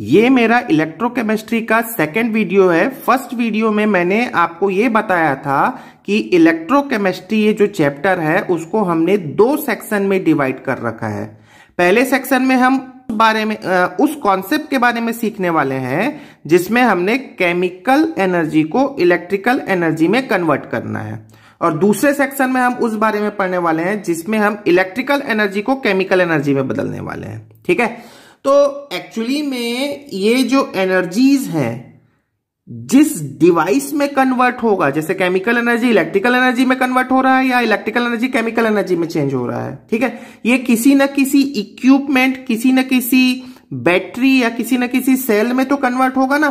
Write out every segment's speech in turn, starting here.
ये मेरा इलेक्ट्रोकेमिस्ट्री का सेकेंड वीडियो है फर्स्ट वीडियो में मैंने आपको ये बताया था कि इलेक्ट्रोकेमिस्ट्री ये जो चैप्टर है उसको हमने दो सेक्शन में डिवाइड कर रखा है पहले सेक्शन में हम बारे में उस कॉन्सेप्ट के बारे में सीखने वाले हैं जिसमें हमने केमिकल एनर्जी को इलेक्ट्रिकल एनर्जी में कन्वर्ट करना है और दूसरे सेक्शन में हम उस बारे में पढ़ने वाले हैं जिसमें हम इलेक्ट्रिकल एनर्जी को केमिकल एनर्जी में बदलने वाले हैं ठीक है तो एक्चुअली में ये जो एनर्जीज हैं जिस डिवाइस में कन्वर्ट होगा जैसे केमिकल एनर्जी इलेक्ट्रिकल एनर्जी में कन्वर्ट हो रहा है या इलेक्ट्रिकल एनर्जी केमिकल एनर्जी में चेंज हो रहा है ठीक है ये किसी न किसी इक्विपमेंट किसी न किसी बैटरी या किसी न किसी सेल में तो कन्वर्ट होगा ना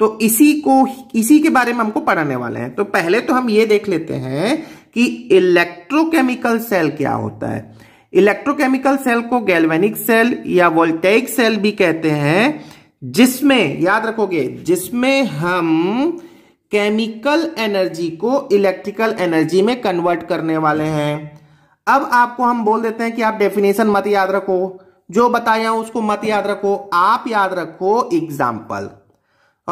तो इसी को इसी के बारे में हमको पढ़ाने वाले हैं तो पहले तो हम ये देख लेते हैं कि इलेक्ट्रोकेमिकल सेल क्या होता है इलेक्ट्रोकेमिकल सेल को गैल्वेनिक सेल या वोल्टेक सेल भी कहते हैं जिसमें याद रखोगे जिसमें हम केमिकल एनर्जी को इलेक्ट्रिकल एनर्जी में कन्वर्ट करने वाले हैं अब आपको हम बोल देते हैं कि आप डेफिनेशन मत याद रखो जो बताया उसको मत याद रखो आप याद रखो एग्जाम्पल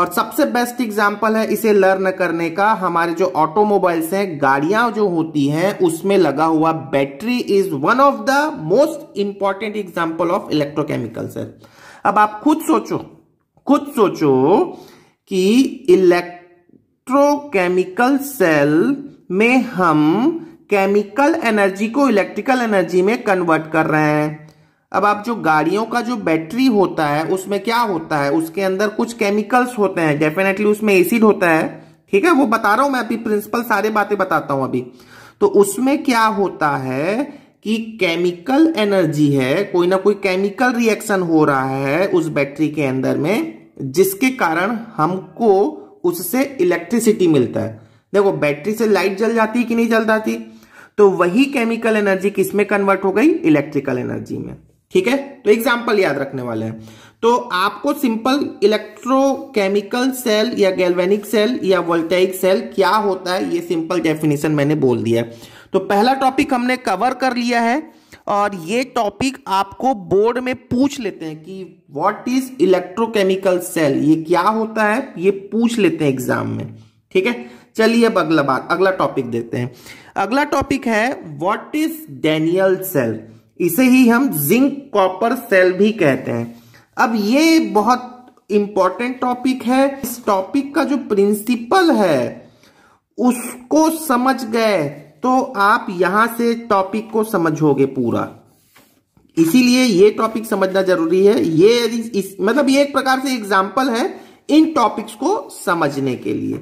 और सबसे बेस्ट एग्जाम्पल है इसे लर्न करने का हमारे जो ऑटोमोबाइल्स हैं गाड़ियां जो होती हैं उसमें लगा हुआ battery is one of the most important example of electrochemicals है अब आप खुद सोचो खुद सोचो कि इलेक्ट्रोकेमिकल सेल में हम केमिकल एनर्जी को इलेक्ट्रिकल एनर्जी में कन्वर्ट कर रहे हैं अब आप जो गाड़ियों का जो बैटरी होता है उसमें क्या होता है उसके अंदर कुछ केमिकल्स होते हैं डेफिनेटली उसमें एसिड होता है ठीक है वो बता रहा हूं मैं अभी प्रिंसिपल सारे बातें बताता हूं अभी तो उसमें क्या होता है कि केमिकल एनर्जी है कोई ना कोई केमिकल रिएक्शन हो रहा है उस बैटरी के अंदर में जिसके कारण हमको उससे इलेक्ट्रिसिटी मिलता है देखो बैटरी से लाइट जल जाती है कि नहीं जल जाती तो वही केमिकल एनर्जी किसमें कन्वर्ट हो गई इलेक्ट्रिकल एनर्जी में ठीक है तो एग्जाम्पल याद रखने वाले हैं तो आपको सिंपल इलेक्ट्रोकेमिकल सेल या गैल्वेनिक सेल या वोल्टेइक सेल क्या होता है ये सिंपल डेफिनेशन मैंने बोल दिया है तो पहला टॉपिक हमने कवर कर लिया है और ये टॉपिक आपको बोर्ड में पूछ लेते हैं कि व्हाट इज इलेक्ट्रोकेमिकल सेल ये क्या होता है ये पूछ लेते हैं एग्जाम में ठीक है चलिए अब अगला बात अगला टॉपिक देते हैं अगला टॉपिक है व्हाट इज डेनियल सेल इसे ही हम जिंक कॉपर सेल भी कहते हैं अब ये बहुत इंपॉर्टेंट टॉपिक है इस टॉपिक का जो प्रिंसिपल है उसको समझ गए तो आप यहां से टॉपिक को समझोगे पूरा इसीलिए ये टॉपिक समझना जरूरी है ये इस, मतलब ये एक प्रकार से एग्जाम्पल है इन टॉपिक्स को समझने के लिए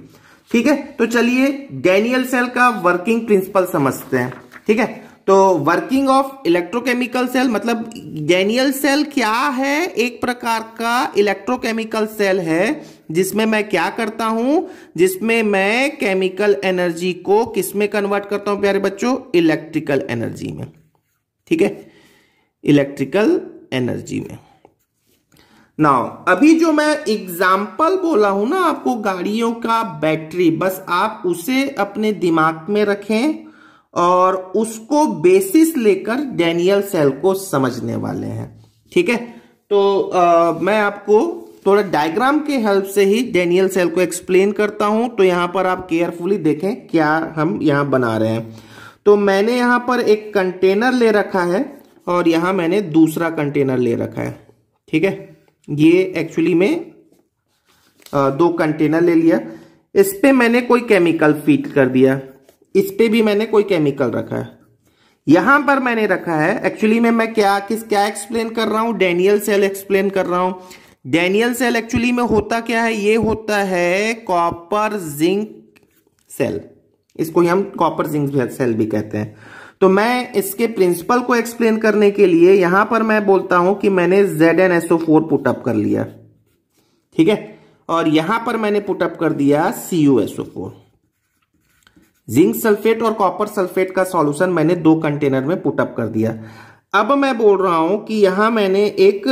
ठीक है तो चलिए डेनियल सेल का वर्किंग प्रिंसिपल समझते हैं ठीक है तो वर्किंग ऑफ इलेक्ट्रोकेमिकल सेल मतलब गैनियल सेल क्या है एक प्रकार का इलेक्ट्रोकेमिकल सेल है जिसमें मैं क्या करता हूं जिसमें मैं केमिकल एनर्जी को किसमें कन्वर्ट करता हूं प्यारे बच्चों इलेक्ट्रिकल एनर्जी में ठीक है इलेक्ट्रिकल एनर्जी में नाउ अभी जो मैं एग्जाम्पल बोला हूं ना आपको गाड़ियों का बैटरी बस आप उसे अपने दिमाग में रखें और उसको बेसिस लेकर डेनियल सेल को समझने वाले हैं ठीक है तो आ, मैं आपको थोड़ा डायग्राम के हेल्प से ही डेनियल सेल को एक्सप्लेन करता हूं तो यहां पर आप केयरफुली देखें क्या हम यहां बना रहे हैं तो मैंने यहां पर एक कंटेनर ले रखा है और यहां मैंने दूसरा कंटेनर ले रखा है ठीक है ये एक्चुअली में आ, दो कंटेनर ले लिया इस पर मैंने कोई केमिकल फीट कर दिया इस पर भी मैंने कोई केमिकल रखा है यहां पर मैंने रखा है एक्चुअली में मैं क्या किस क्या एक्सप्लेन कर रहा हूं डेनियल सेल एक्सप्लेन कर रहा हूं डेनियल सेल एक्चुअली में होता क्या है ये होता है कॉपर जिंक सेल इसको हम कॉपर जिंक सेल भी कहते हैं तो मैं इसके प्रिंसिपल को एक्सप्लेन करने के लिए यहां पर मैं बोलता हूं कि मैंने Z N S O four put up कर लिया ठीक है और यहां पर मैंने पुटअप कर दिया C U S O four zinc sulphate और कॉपर सल्फेट का सॉल्यूशन मैंने दो कंटेनर में पुटअप कर दिया अब मैं बोल रहा हूं कि यहां मैंने एक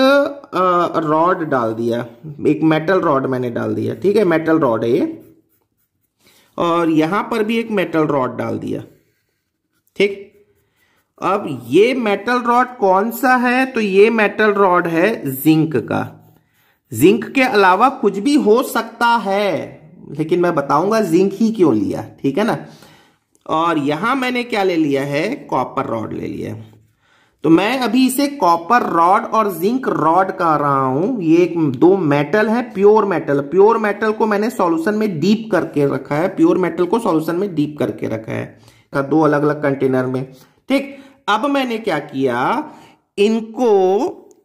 रॉड डाल दिया एक मेटल रॉड मैंने डाल दिया ठीक है मेटल रॉड है ये और यहां पर भी एक मेटल रॉड डाल दिया ठीक अब ये मेटल रॉड कौन सा है तो ये मेटल रॉड है जिंक का जिंक के अलावा कुछ भी हो सकता है लेकिन मैं बताऊंगा जिंक ही क्यों लिया ठीक है ना और यहां मैंने क्या ले लिया है कॉपर रॉड ले लिया है तो मैं अभी इसे कॉपर रॉड और जिंक रॉड कह रहा हूं ये एक दो मेटल है प्योर मेटल प्योर मेटल को मैंने सॉल्यूशन में डीप करके रखा है प्योर मेटल को सॉल्यूशन में डीप करके रखा है का दो अलग अलग कंटेनर में ठीक अब मैंने क्या किया इनको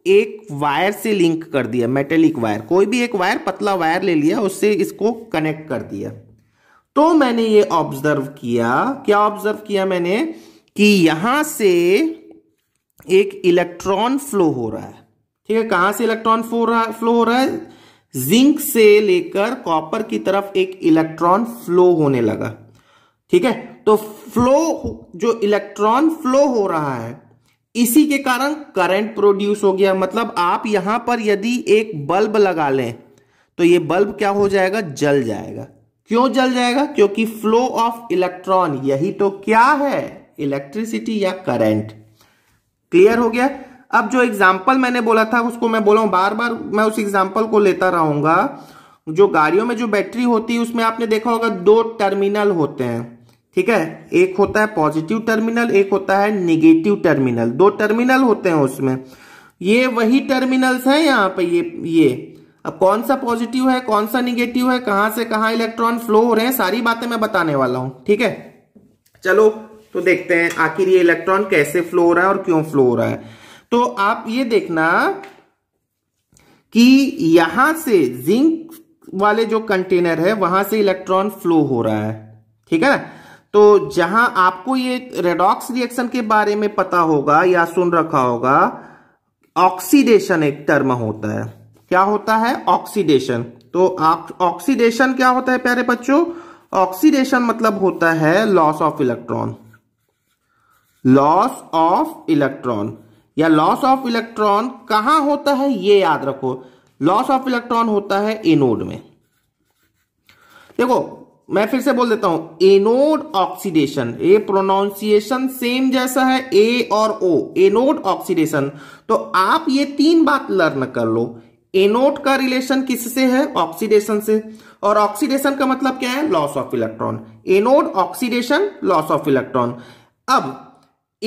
एक वायर से लिंक कर दिया मेटेलिक वायर कोई भी एक वायर पतला वायर ले लिया उससे इसको कनेक्ट कर दिया तो मैंने ये ऑब्जर्व किया क्या ऑब्जर्व किया मैंने कि यहां से एक इलेक्ट्रॉन फ्लो हो रहा है ठीक है कहां से इलेक्ट्रॉन फ्लो फ्लो हो रहा है जिंक से लेकर कॉपर की तरफ एक इलेक्ट्रॉन फ्लो होने लगा ठीक है तो फ्लो जो इलेक्ट्रॉन फ्लो हो रहा है इसी के कारण करंट प्रोड्यूस हो गया मतलब आप यहां पर यदि एक बल्ब लगा लें तो ये बल्ब क्या हो जाएगा जल जाएगा क्यों जल जाएगा क्योंकि फ्लो ऑफ इलेक्ट्रॉन यही तो क्या है इलेक्ट्रिसिटी या करंट क्लियर हो गया अब जो एग्जाम्पल मैंने बोला था उसको मैं बोला हूं बार बार मैं उस एग्जाम्पल को लेता रहूंगा जो गाड़ियों में जो बैटरी होती है उसमें आपने देखा होगा दो टर्मिनल होते हैं ठीक है एक होता है पॉजिटिव टर्मिनल एक होता है निगेटिव टर्मिनल दो टर्मिनल होते हैं उसमें ये वही टर्मिनल्स हैं यहाँ पे ये ये अब कौन सा पॉजिटिव है कौन सा निगेटिव है कहां से कहां इलेक्ट्रॉन फ्लो हो रहे हैं सारी बातें मैं बताने वाला हूं ठीक है चलो तो देखते हैं आखिर ये इलेक्ट्रॉन कैसे फ्लो हो रहा है और क्यों फ्लो हो रहा है तो आप ये देखना कि यहां से जिंक वाले जो कंटेनर है वहां से इलेक्ट्रॉन फ्लो हो रहा है ठीक है ना तो जहां आपको ये रेडॉक्स रिएक्शन के बारे में पता होगा या सुन रखा होगा ऑक्सीडेशन एक टर्म होता है क्या होता है ऑक्सीडेशन तो ऑक्सीडेशन क्या होता है प्यारे बच्चों ऑक्सीडेशन मतलब होता है loss of electron loss of electron या लॉस ऑफ इलेक्ट्रॉन कहां होता है ये याद रखो लॉस ऑफ इलेक्ट्रॉन होता है एनोड में देखो मैं फिर से बोल देता हूं anode oxidation A pronunciation same जैसा है ए और ओ एनोड ऑक्सीडेशन तो आप ये तीन बात लर्न कर लो एनोड का रिलेशन किससे है ऑक्सीडेशन से और ऑक्सीडेशन का मतलब क्या है loss of electron anode oxidation loss of electron अब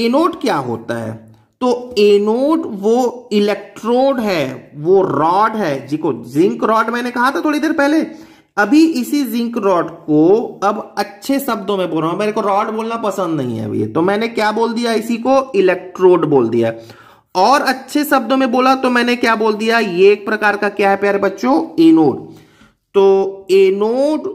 एनोड क्या होता है तो एनोड वो इलेक्ट्रोड है वो रॉड है जी को जिंक रॉड मैंने कहा था थोड़ी देर पहले अभी इसी जिंक रॉड को अब अच्छे शब्दों में बोल रहा हूं मेरे को रॉड बोलना पसंद नहीं है अभी तो मैंने क्या बोल दिया इसी को इलेक्ट्रोड बोल दिया और अच्छे शब्दों में बोला तो मैंने क्या बोल दिया ये एक प्रकार का क्या है प्यारे बच्चों एनोड तो एनोड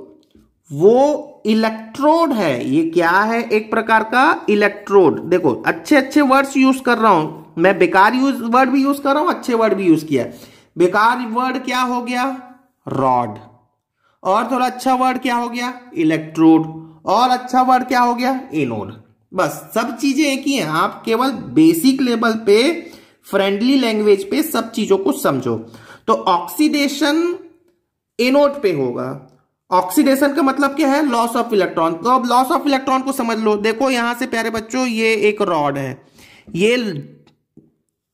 वो इलेक्ट्रोड है ये क्या है एक प्रकार का इलेक्ट्रोड देखो अच्छे अच्छे वर्ड्स यूज कर रहा हूं मैं बेकार यूज वर्ड भी यूज कर रहा हूं अच्छे वर्ड भी यूज किया बेकार वर्ड क्या हो गया रॉड और थोड़ा अच्छा वर्ड क्या हो गया इलेक्ट्रोड और अच्छा वर्ड क्या हो गया एनोड बस सब चीजें एक ही हैं आप केवल बेसिक लेवल पे फ्रेंडली लैंग्वेज पे सब चीजों को समझो तो ऑक्सीडेशन एनोड पे होगा ऑक्सीडेशन का मतलब क्या है लॉस ऑफ इलेक्ट्रॉन तो अब लॉस ऑफ इलेक्ट्रॉन को समझ लो देखो यहां से प्यारे बच्चों ये एक रॉड है ये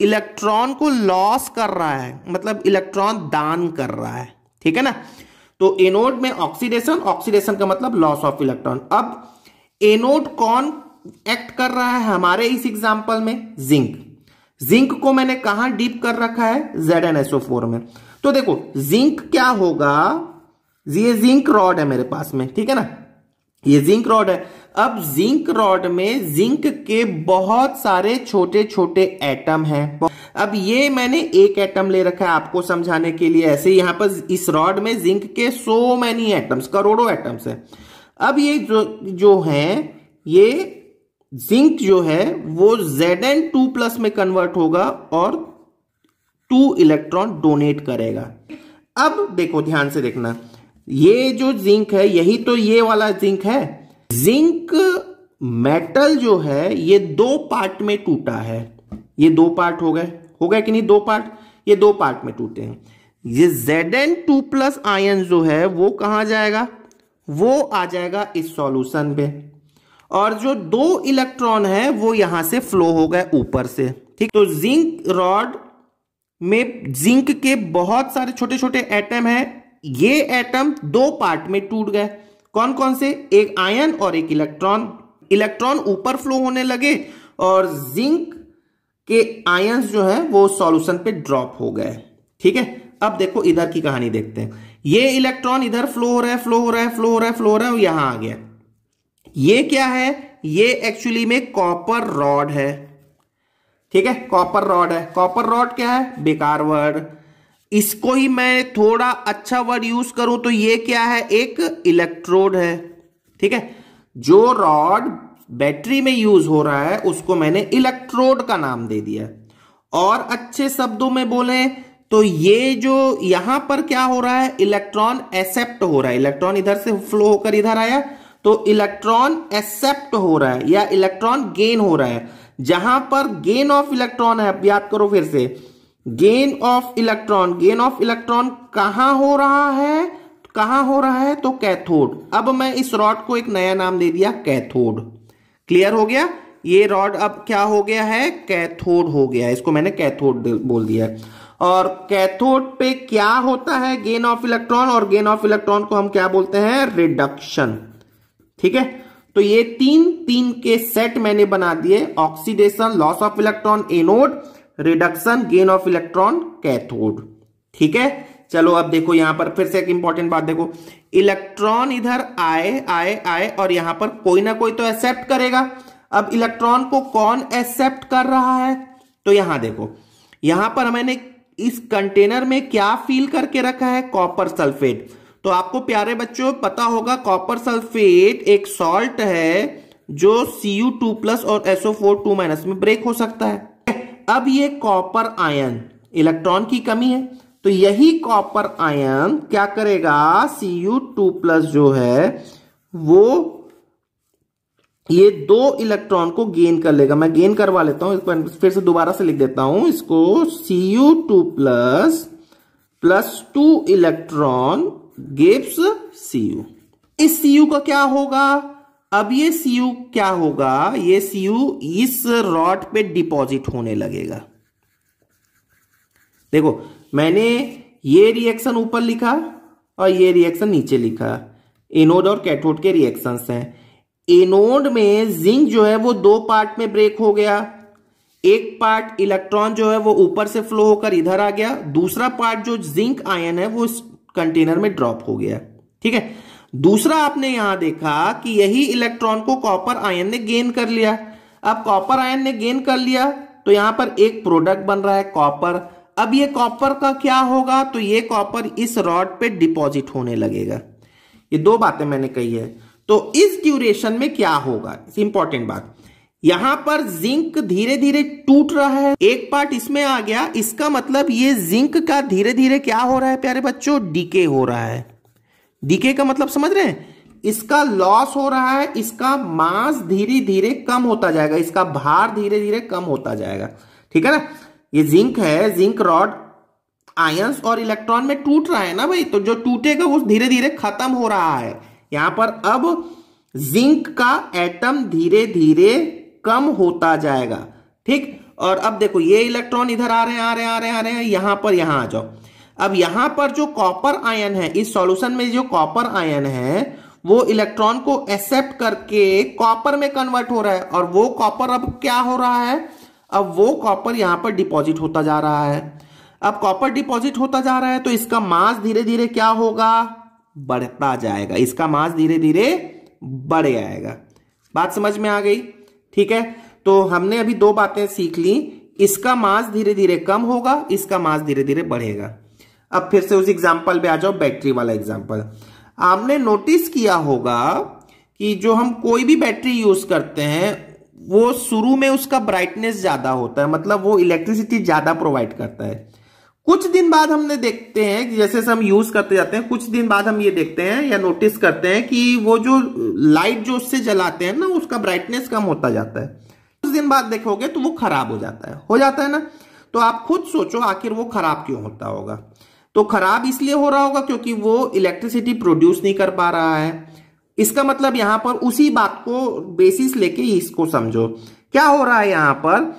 इलेक्ट्रॉन को लॉस कर रहा है मतलब इलेक्ट्रॉन दान कर रहा है ठीक है ना तो एनोड में ऑक्सीडेशन ऑक्सीडेशन का मतलब लॉस ऑफ इलेक्ट्रॉन अब एनोड कौन एक्ट कर रहा है हमारे इस एग्जाम्पल में जिंक जिंक को मैंने कहा डीप कर रखा है जेड में तो देखो जिंक क्या होगा ये जिंक रॉड है मेरे पास में ठीक है ना ये जिंक रॉड है अब जिंक रॉड में जिंक के बहुत सारे छोटे छोटे एटम हैं अब ये मैंने एक एटम ले रखा है आपको समझाने के लिए ऐसे यहां पर इस रॉड में जिंक के सो मैनी एटम्स करोड़ों एटम्स है अब ये जो जो हैं ये जिंक जो है वो जेड एन टू प्लस में कन्वर्ट होगा और टू इलेक्ट्रॉन डोनेट करेगा अब देखो ध्यान से देखना ये जो जिंक है यही तो ये वाला जिंक है जिंक मेटल जो है ये दो पार्ट में टूटा है ये दो पार्ट हो गए हो गए कि नहीं दो पार्ट ये दो पार्ट में टूटे हैं ये Z N two plus ion जो है वो कहां जाएगा वो आ जाएगा इस सॉल्यूशन पे और जो दो इलेक्ट्रॉन है वो यहां से फ्लो हो गए ऊपर से ठीक तो जिंक रॉड में जिंक के बहुत सारे छोटे छोटे एटम हैं ये एटम दो पार्ट में टूट गए कौन कौन से एक आयन और एक इलेक्ट्रॉन इलेक्ट्रॉन ऊपर फ्लो होने लगे और जिंक के आयंस जो है वो सॉल्यूशन पे ड्रॉप हो गए ठीक है अब देखो इधर की कहानी देखते हैं ये इलेक्ट्रॉन इधर फ्लो हो रहा है फ्लो हो रहा है फ्लो हो रहा है फ्लो हो रहा है और यहां आ गया ये क्या है ये एक्चुअली में कॉपर रॉड है ठीक है कॉपर रॉड है कॉपर रॉड क्या है बेकार वर्ड इसको ही मैं थोड़ा अच्छा वर्ड यूज करूं तो ये क्या है एक इलेक्ट्रोड है ठीक है जो रॉड बैटरी में यूज हो रहा है उसको मैंने इलेक्ट्रोड का नाम दे दिया और अच्छे शब्दों में बोले तो ये जो यहां पर क्या हो रहा है इलेक्ट्रॉन एक्सेप्ट हो रहा है इलेक्ट्रॉन इधर से फ्लो होकर इधर आया तो इलेक्ट्रॉन एक्सेप्ट हो रहा है या इलेक्ट्रॉन गेन हो रहा है जहां पर गेन ऑफ इलेक्ट्रॉन है याद करो फिर से gain of electron gain of electron कहां हो रहा है कहां हो रहा है तो कैथोड अब मैं इस रॉड को एक नया नाम दे दिया कैथोड क्लियर हो गया ये रॉड अब क्या हो गया है कैथोड हो गया है इसको मैंने कैथोड बोल दिया है और कैथोड पे क्या होता है गेन ऑफ इलेक्ट्रॉन और गेन ऑफ इलेक्ट्रॉन को हम क्या बोलते हैं रिडक्शन ठीक है तो ये तीन तीन के सेट मैंने बना दिए oxidation loss of electron anode reduction gain of electron cathode ठीक है चलो अब देखो यहां पर फिर से एक इंपॉर्टेंट बात देखो इलेक्ट्रॉन इधर आए आए आए और यहां पर कोई ना कोई तो एक्सेप्ट करेगा अब इलेक्ट्रॉन को कौन एक्सेप्ट कर रहा है तो यहां देखो यहां पर मैंने इस कंटेनर में क्या फील करके रखा है कॉपर सल्फेट तो आपको प्यारे बच्चों पता होगा कॉपर सल्फेट एक सॉल्ट है जो सी यू टू प्लस और एसओ फोर टू माइनस में ब्रेक हो सकता है अब ये कॉपर आयन इलेक्ट्रॉन की कमी है तो यही कॉपर आयन क्या करेगा सी यू टू प्लस जो है वो ये दो इलेक्ट्रॉन को गेन कर लेगा मैं गेन करवा लेता हूं फिर से दोबारा से लिख देता हूं इसको C U two plus plus two electron gives U इस यू का क्या होगा अब ये सीयू क्या होगा ये सीयू इस रॉड पे डिपॉजिट होने लगेगा देखो मैंने ये रिएक्शन ऊपर लिखा और ये रिएक्शन नीचे लिखा एनोड और कैथोड के रिएक्शन हैं एनोड में जिंक जो है वो दो पार्ट में ब्रेक हो गया एक पार्ट इलेक्ट्रॉन जो है वो ऊपर से फ्लो होकर इधर आ गया दूसरा पार्ट जो जिंक आयन है वो कंटेनर में ड्रॉप हो गया ठीक है दूसरा आपने यहां देखा कि यही इलेक्ट्रॉन को कॉपर आयन ने गेन कर लिया अब कॉपर आयन ने गेन कर लिया तो यहां पर एक प्रोडक्ट बन रहा है कॉपर अब ये कॉपर का क्या होगा तो ये कॉपर इस रॉड पे डिपॉजिट होने लगेगा ये दो बातें मैंने कही है तो इस ड्यूरेशन में क्या होगा इंपॉर्टेंट बात यहां पर जिंक धीरे धीरे टूट रहा है एक पार्ट इसमें आ गया इसका मतलब ये जिंक का धीरे धीरे क्या हो रहा है प्यारे बच्चों डीके हो रहा है डीके का मतलब समझ रहे हैं इसका लॉस हो रहा है इसका मास धीरे धीरे कम होता जाएगा इसका भार धीरे धीरे कम होता जाएगा ठीक है ना ये जिंक है जिंक रॉड आयंस और इलेक्ट्रॉन में टूट रहा है ना भाई तो जो टूटेगा वो धीरे धीरे खत्म हो रहा है यहां पर अब जिंक का एटम धीरे धीरे कम होता जाएगा ठीक और अब देखो ये इलेक्ट्रॉन इधर आ रहे हैं आ रहे हैं आ रहे हैं आ रहे हैं यहां पर यहां आ जाओ अब यहां पर जो कॉपर आयन है इस सॉल्यूशन में जो कॉपर आयन है वो इलेक्ट्रॉन को एक्सेप्ट करके कॉपर में कन्वर्ट हो रहा है और वो कॉपर अब क्या हो रहा है अब वो कॉपर यहां पर डिपॉजिट होता जा रहा है अब कॉपर डिपॉजिट होता जा रहा है तो इसका मास धीरे धीरे क्या होगा बढ़ता जाएगा इसका मास धीरे धीरे बढ़ जाएगा बात समझ में आ गई ठीक है तो हमने अभी दो बातें सीख ली इसका मास धीरे धीरे कम होगा इसका मास धीरे धीरे बढ़ेगा अब फिर से उस एग्जाम्पल पे आ जाओ बैटरी वाला एग्जाम्पल आपने नोटिस किया होगा कि जो हम कोई भी बैटरी यूज करते हैं वो शुरू में उसका ब्राइटनेस ज्यादा होता है मतलब वो इलेक्ट्रिसिटी ज्यादा प्रोवाइड करता है कुछ दिन बाद हमने देखते हैं कि जैसे हम यूज करते जाते हैं कुछ दिन बाद हम ये देखते हैं या नोटिस करते हैं कि वो जो लाइट जो उससे जलाते हैं ना उसका ब्राइटनेस कम होता जाता है कुछ दिन बाद देखोगे तो वो खराब हो जाता है हो जाता है ना तो आप खुद सोचो आखिर वो खराब क्यों होता होगा तो खराब इसलिए हो रहा होगा क्योंकि वो इलेक्ट्रिसिटी प्रोड्यूस नहीं कर पा रहा है इसका मतलब यहां पर उसी बात को बेसिस लेके इसको समझो क्या हो रहा है यहां पर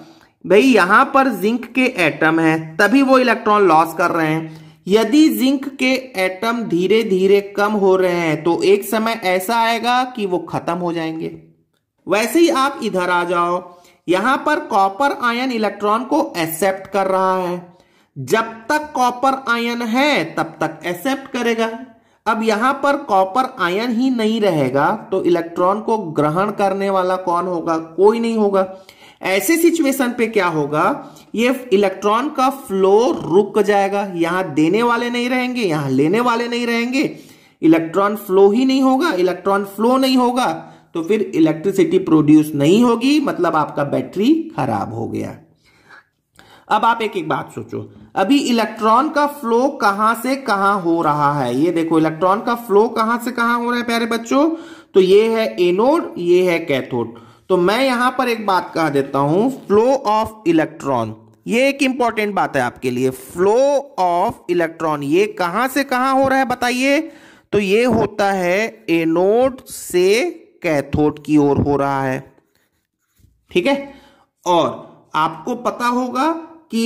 भाई यहां पर जिंक के एटम है तभी वो इलेक्ट्रॉन लॉस कर रहे हैं यदि जिंक के एटम धीरे धीरे कम हो रहे हैं तो एक समय ऐसा आएगा कि वो खत्म हो जाएंगे वैसे ही आप इधर आ जाओ यहां पर कॉपर आयन इलेक्ट्रॉन को एक्सेप्ट कर रहा है जब तक कॉपर आयन है तब तक एक्सेप्ट करेगा अब यहां पर कॉपर आयन ही नहीं रहेगा तो इलेक्ट्रॉन को ग्रहण करने वाला कौन होगा कोई नहीं होगा ऐसे सिचुएशन पे क्या होगा ये इलेक्ट्रॉन का फ्लो रुक जाएगा यहां देने वाले नहीं रहेंगे यहां लेने वाले नहीं रहेंगे इलेक्ट्रॉन फ्लो ही नहीं होगा इलेक्ट्रॉन फ्लो नहीं होगा तो फिर इलेक्ट्रिसिटी प्रोड्यूस नहीं होगी मतलब आपका बैटरी खराब हो गया अब आप एक एक बात सोचो अभी इलेक्ट्रॉन का फ्लो कहां से कहां हो रहा है ये देखो इलेक्ट्रॉन का फ्लो कहां से कहां हो रहा है प्यारे बच्चों तो ये है एनोड ये है कैथोड तो मैं यहां पर एक बात कह देता हूं फ्लो ऑफ इलेक्ट्रॉन ये एक इंपॉर्टेंट बात है आपके लिए फ्लो ऑफ इलेक्ट्रॉन ये कहां से कहां हो रहा है बताइए तो ये होता है एनोड से कैथोड की ओर हो रहा है ठीक है और आपको पता होगा कि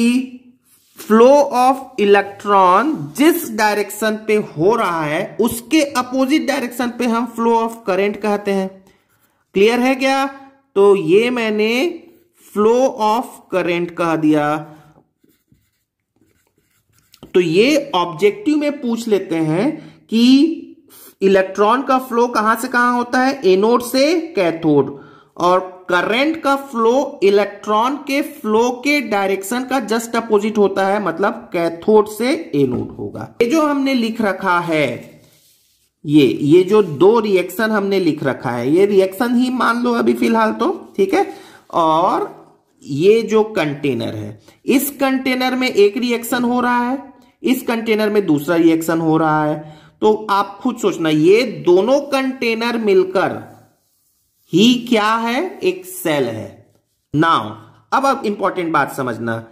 फ्लो ऑफ इलेक्ट्रॉन जिस डायरेक्शन पे हो रहा है उसके अपोजिट डायरेक्शन पे हम फ्लो ऑफ करंट कहते हैं क्लियर है क्या तो ये मैंने फ्लो ऑफ करंट कह दिया तो ये ऑब्जेक्टिव में पूछ लेते हैं कि इलेक्ट्रॉन का फ्लो कहां से कहां होता है एनोड से कैथोड और करंट का फ्लो इलेक्ट्रॉन के फ्लो के डायरेक्शन का जस्ट अपोजिट होता है मतलब कैथोड से एनोड होगा ये जो हमने लिख रखा है ये ये जो दो रिएक्शन हमने लिख रखा है ये रिएक्शन ही मान लो अभी फिलहाल तो ठीक है और ये जो कंटेनर है इस कंटेनर में एक रिएक्शन हो रहा है इस कंटेनर में दूसरा रिएक्शन हो रहा है तो आप खुद सोचना ये दोनों कंटेनर मिलकर ही क्या है एक सेल है नाउ अब अब इंपॉर्टेंट बात समझना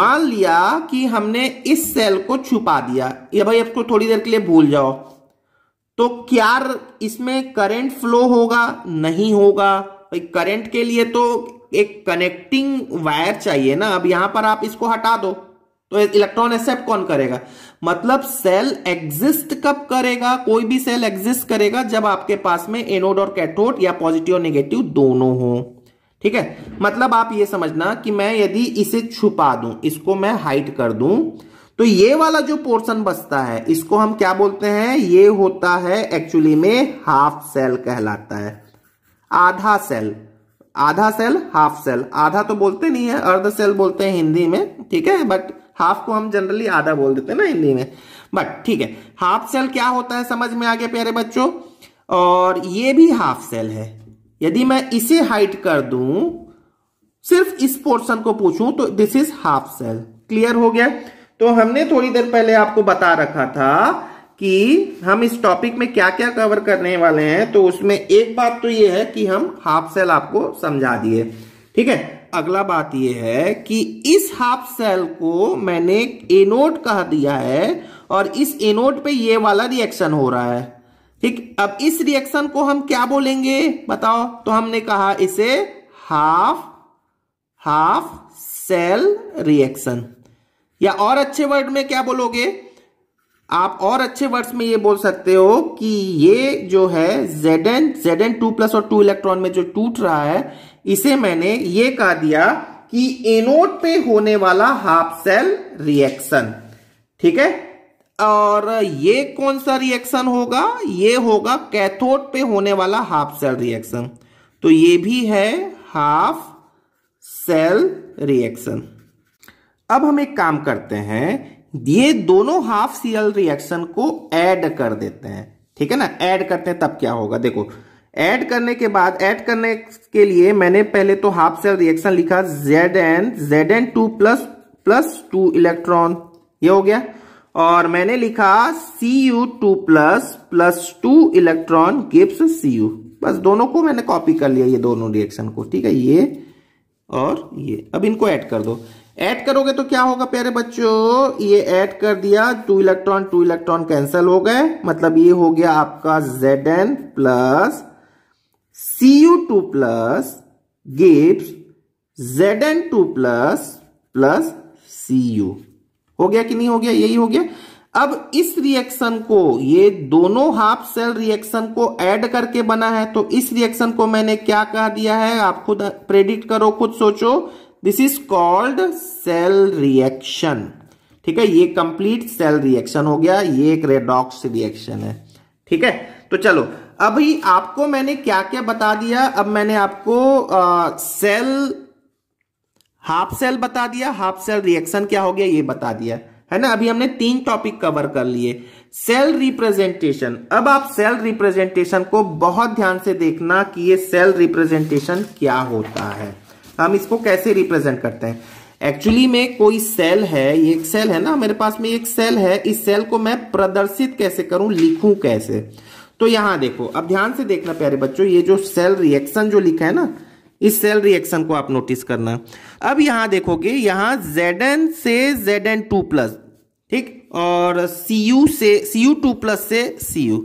मान लिया कि हमने इस सेल को छुपा दिया ये भाई आपको तो थोड़ी देर के लिए भूल जाओ तो क्या इसमें करंट फ्लो होगा नहीं होगा भाई करंट के लिए तो एक कनेक्टिंग वायर चाहिए ना अब यहां पर आप इसको हटा दो तो इलेक्ट्रॉन एक्सेप्ट कौन करेगा मतलब सेल एग्जिस्ट कब करेगा कोई भी सेल एग्जिस्ट करेगा जब आपके पास में एनोड और कैथोड या पॉजिटिव और नेगेटिव दोनों हो ठीक है मतलब आप ये समझना कि मैं यदि इसे छुपा दूं इसको मैं हाइट कर दूं तो ये वाला जो पोर्शन बचता है इसको हम क्या बोलते हैं ये होता है एक्चुअली में हाफ सेल कहलाता है आधा सेल आधा सेल हाफ सेल आधा तो बोलते नहीं है अर्ध सेल बोलते हैं हिंदी में ठीक है बट हाफ को हम जनरली आधा बोल देते हैं ना हिंदी में बट ठीक है हाफ सेल क्या होता है समझ में आ गया प्यारे बच्चों और ये भी हाफ सेल है यदि मैं इसे हाइट कर दूं सिर्फ इस पोर्शन को पूछूं तो this is half cell clear हो गया तो हमने थोड़ी देर पहले आपको बता रखा था कि हम इस टॉपिक में क्या क्या कवर करने वाले हैं तो उसमें एक बात तो ये है कि हम हाफ सेल आपको समझा दिए ठीक है अगला बात यह है कि इस हाफ सेल को मैंने एनोड कह दिया है और इस एनोड पे ये वाला रिएक्शन हो रहा है ठीक अब इस रिएक्शन को हम क्या बोलेंगे बताओ तो हमने कहा इसे हाफ हाफ सेल रिएक्शन या और अच्छे वर्ड में क्या बोलोगे आप और अच्छे वर्ड्स में ये बोल सकते हो कि ये जो है Z N Z N two plus और टू इलेक्ट्रॉन में जो टूट रहा है इसे मैंने ये कहा दिया कि एनोड पे होने वाला हाफ सेल रिएक्शन ठीक है और ये कौन सा रिएक्शन होगा ये होगा कैथोड पे होने वाला हाफ सेल रिएक्शन तो ये भी है हाफ सेल रिएक्शन अब हम एक काम करते हैं ये दोनों हाफ सीएल रिएक्शन को ऐड कर देते हैं ठीक है ना ऐड करते हैं तब क्या होगा देखो ऐड करने के बाद ऐड करने के लिए मैंने पहले तो हाफ सेल रिएक्शन लिखा Z N Z N two plus plus two electron ये हो गया और मैंने लिखा C U two plus plus two electron gives C U बस दोनों को मैंने कॉपी कर लिया ये दोनों रिएक्शन को ठीक है ये और ये अब इनको ऐड कर दो ऐड करोगे तो क्या होगा प्यारे बच्चों ये ऐड कर दिया two electron two electron cancel हो गए मतलब ये हो गया आपका Z N plus C U two plus gives Z N two plus plus C U हो गया कि नहीं हो गया यही हो गया अब इस रिएक्शन को ये दोनों हाफ सेल रिएक्शन को ऐड करके बना है तो इस रिएक्शन को मैंने क्या कह दिया है आप खुद प्रेडिक्ट करो खुद सोचो this is called cell reaction ठीक है ये कंप्लीट सेल रिएक्शन हो गया ये एक रेडॉक्स रिएक्शन है ठीक है तो चलो अभी आपको मैंने क्या क्या बता दिया अब मैंने आपको आ, सेल हाफ सेल बता दिया हाफ सेल रिएक्शन क्या हो गया ये बता दिया है ना अभी हमने तीन टॉपिक कवर कर लिए सेल रिप्रेजेंटेशन अब आप सेल रिप्रेजेंटेशन को बहुत ध्यान से देखना कि ये सेल रिप्रेजेंटेशन क्या होता है हम इसको कैसे रिप्रेजेंट करते हैं एक्चुअली में कोई सेल है ये एक सेल है ना मेरे पास में एक सेल है इस सेल को मैं प्रदर्शित कैसे करूं लिखूं कैसे तो यहां देखो अब ध्यान से देखना प्यारे बच्चों ये जो सेल रिएक्शन जो लिखा है ना इस सेल रिएक्शन को आप नोटिस करना अब यहां देखोगे यहां एन से एन टू प्लस ठीक और Cu से टू प्लस से यू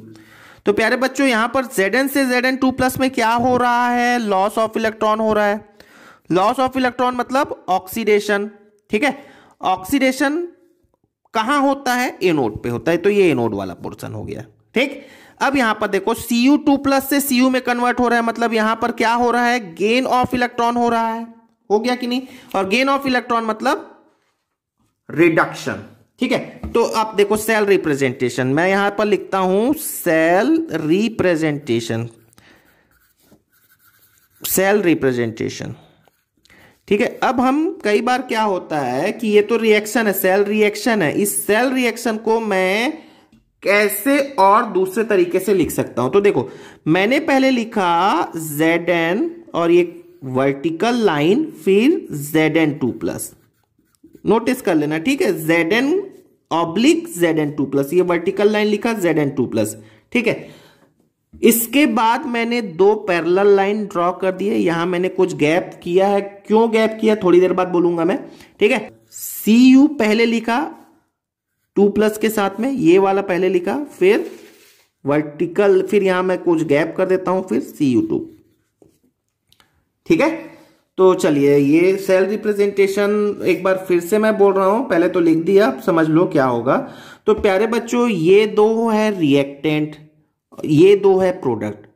तो प्यारे बच्चों यहां पर एन से एन टू प्लस में क्या हो रहा है लॉस ऑफ इलेक्ट्रॉन हो रहा है लॉस ऑफ इलेक्ट्रॉन मतलब ऑक्सीडेशन ठीक है ऑक्सीडेशन कहाँ होता है एनोड पे होता है तो ये एनोड वाला पोर्शन हो गया ठीक अब यहां पर देखो सीयू टू प्लस से सीयू में कन्वर्ट हो रहा है मतलब यहां पर क्या हो रहा है गेन ऑफ इलेक्ट्रॉन हो रहा है हो गया कि नहीं और गेन ऑफ इलेक्ट्रॉन मतलब रिडक्शन ठीक है तो आप देखो सेल रिप्रेजेंटेशन मैं यहां पर लिखता हूं सेल रिप्रेजेंटेशन सेल रिप्रेजेंटेशन ठीक है अब हम कई बार क्या होता है कि ये तो रिएक्शन है सेल रिएक्शन है इस सेल रिएक्शन को मैं कैसे और दूसरे तरीके से लिख सकता हूं तो देखो मैंने पहले लिखा जेड एन और ये वर्टिकल लाइन फिर Z N two plus notice कर लेना ठीक है Z N oblique Z N two plus ये वर्टिकल लाइन लिखा जेड एन टू प्लस ठीक है इसके बाद मैंने दो पैरेलल लाइन ड्रॉ कर दी है यहां मैंने कुछ गैप किया है क्यों गैप किया थोड़ी देर बाद बोलूंगा मैं ठीक है सी यू पहले लिखा टू प्लस के साथ में ये वाला पहले लिखा फिर वर्टिकल फिर यहां मैं कुछ गैप कर देता हूं फिर सी यू टू ठीक है तो चलिए ये सेल रिप्रेजेंटेशन एक बार फिर से मैं बोल रहा हूं पहले तो लिख दिया आप समझ लो क्या होगा तो प्यारे बच्चों ये दो है रिएक्टेंट ये दो है प्रोडक्ट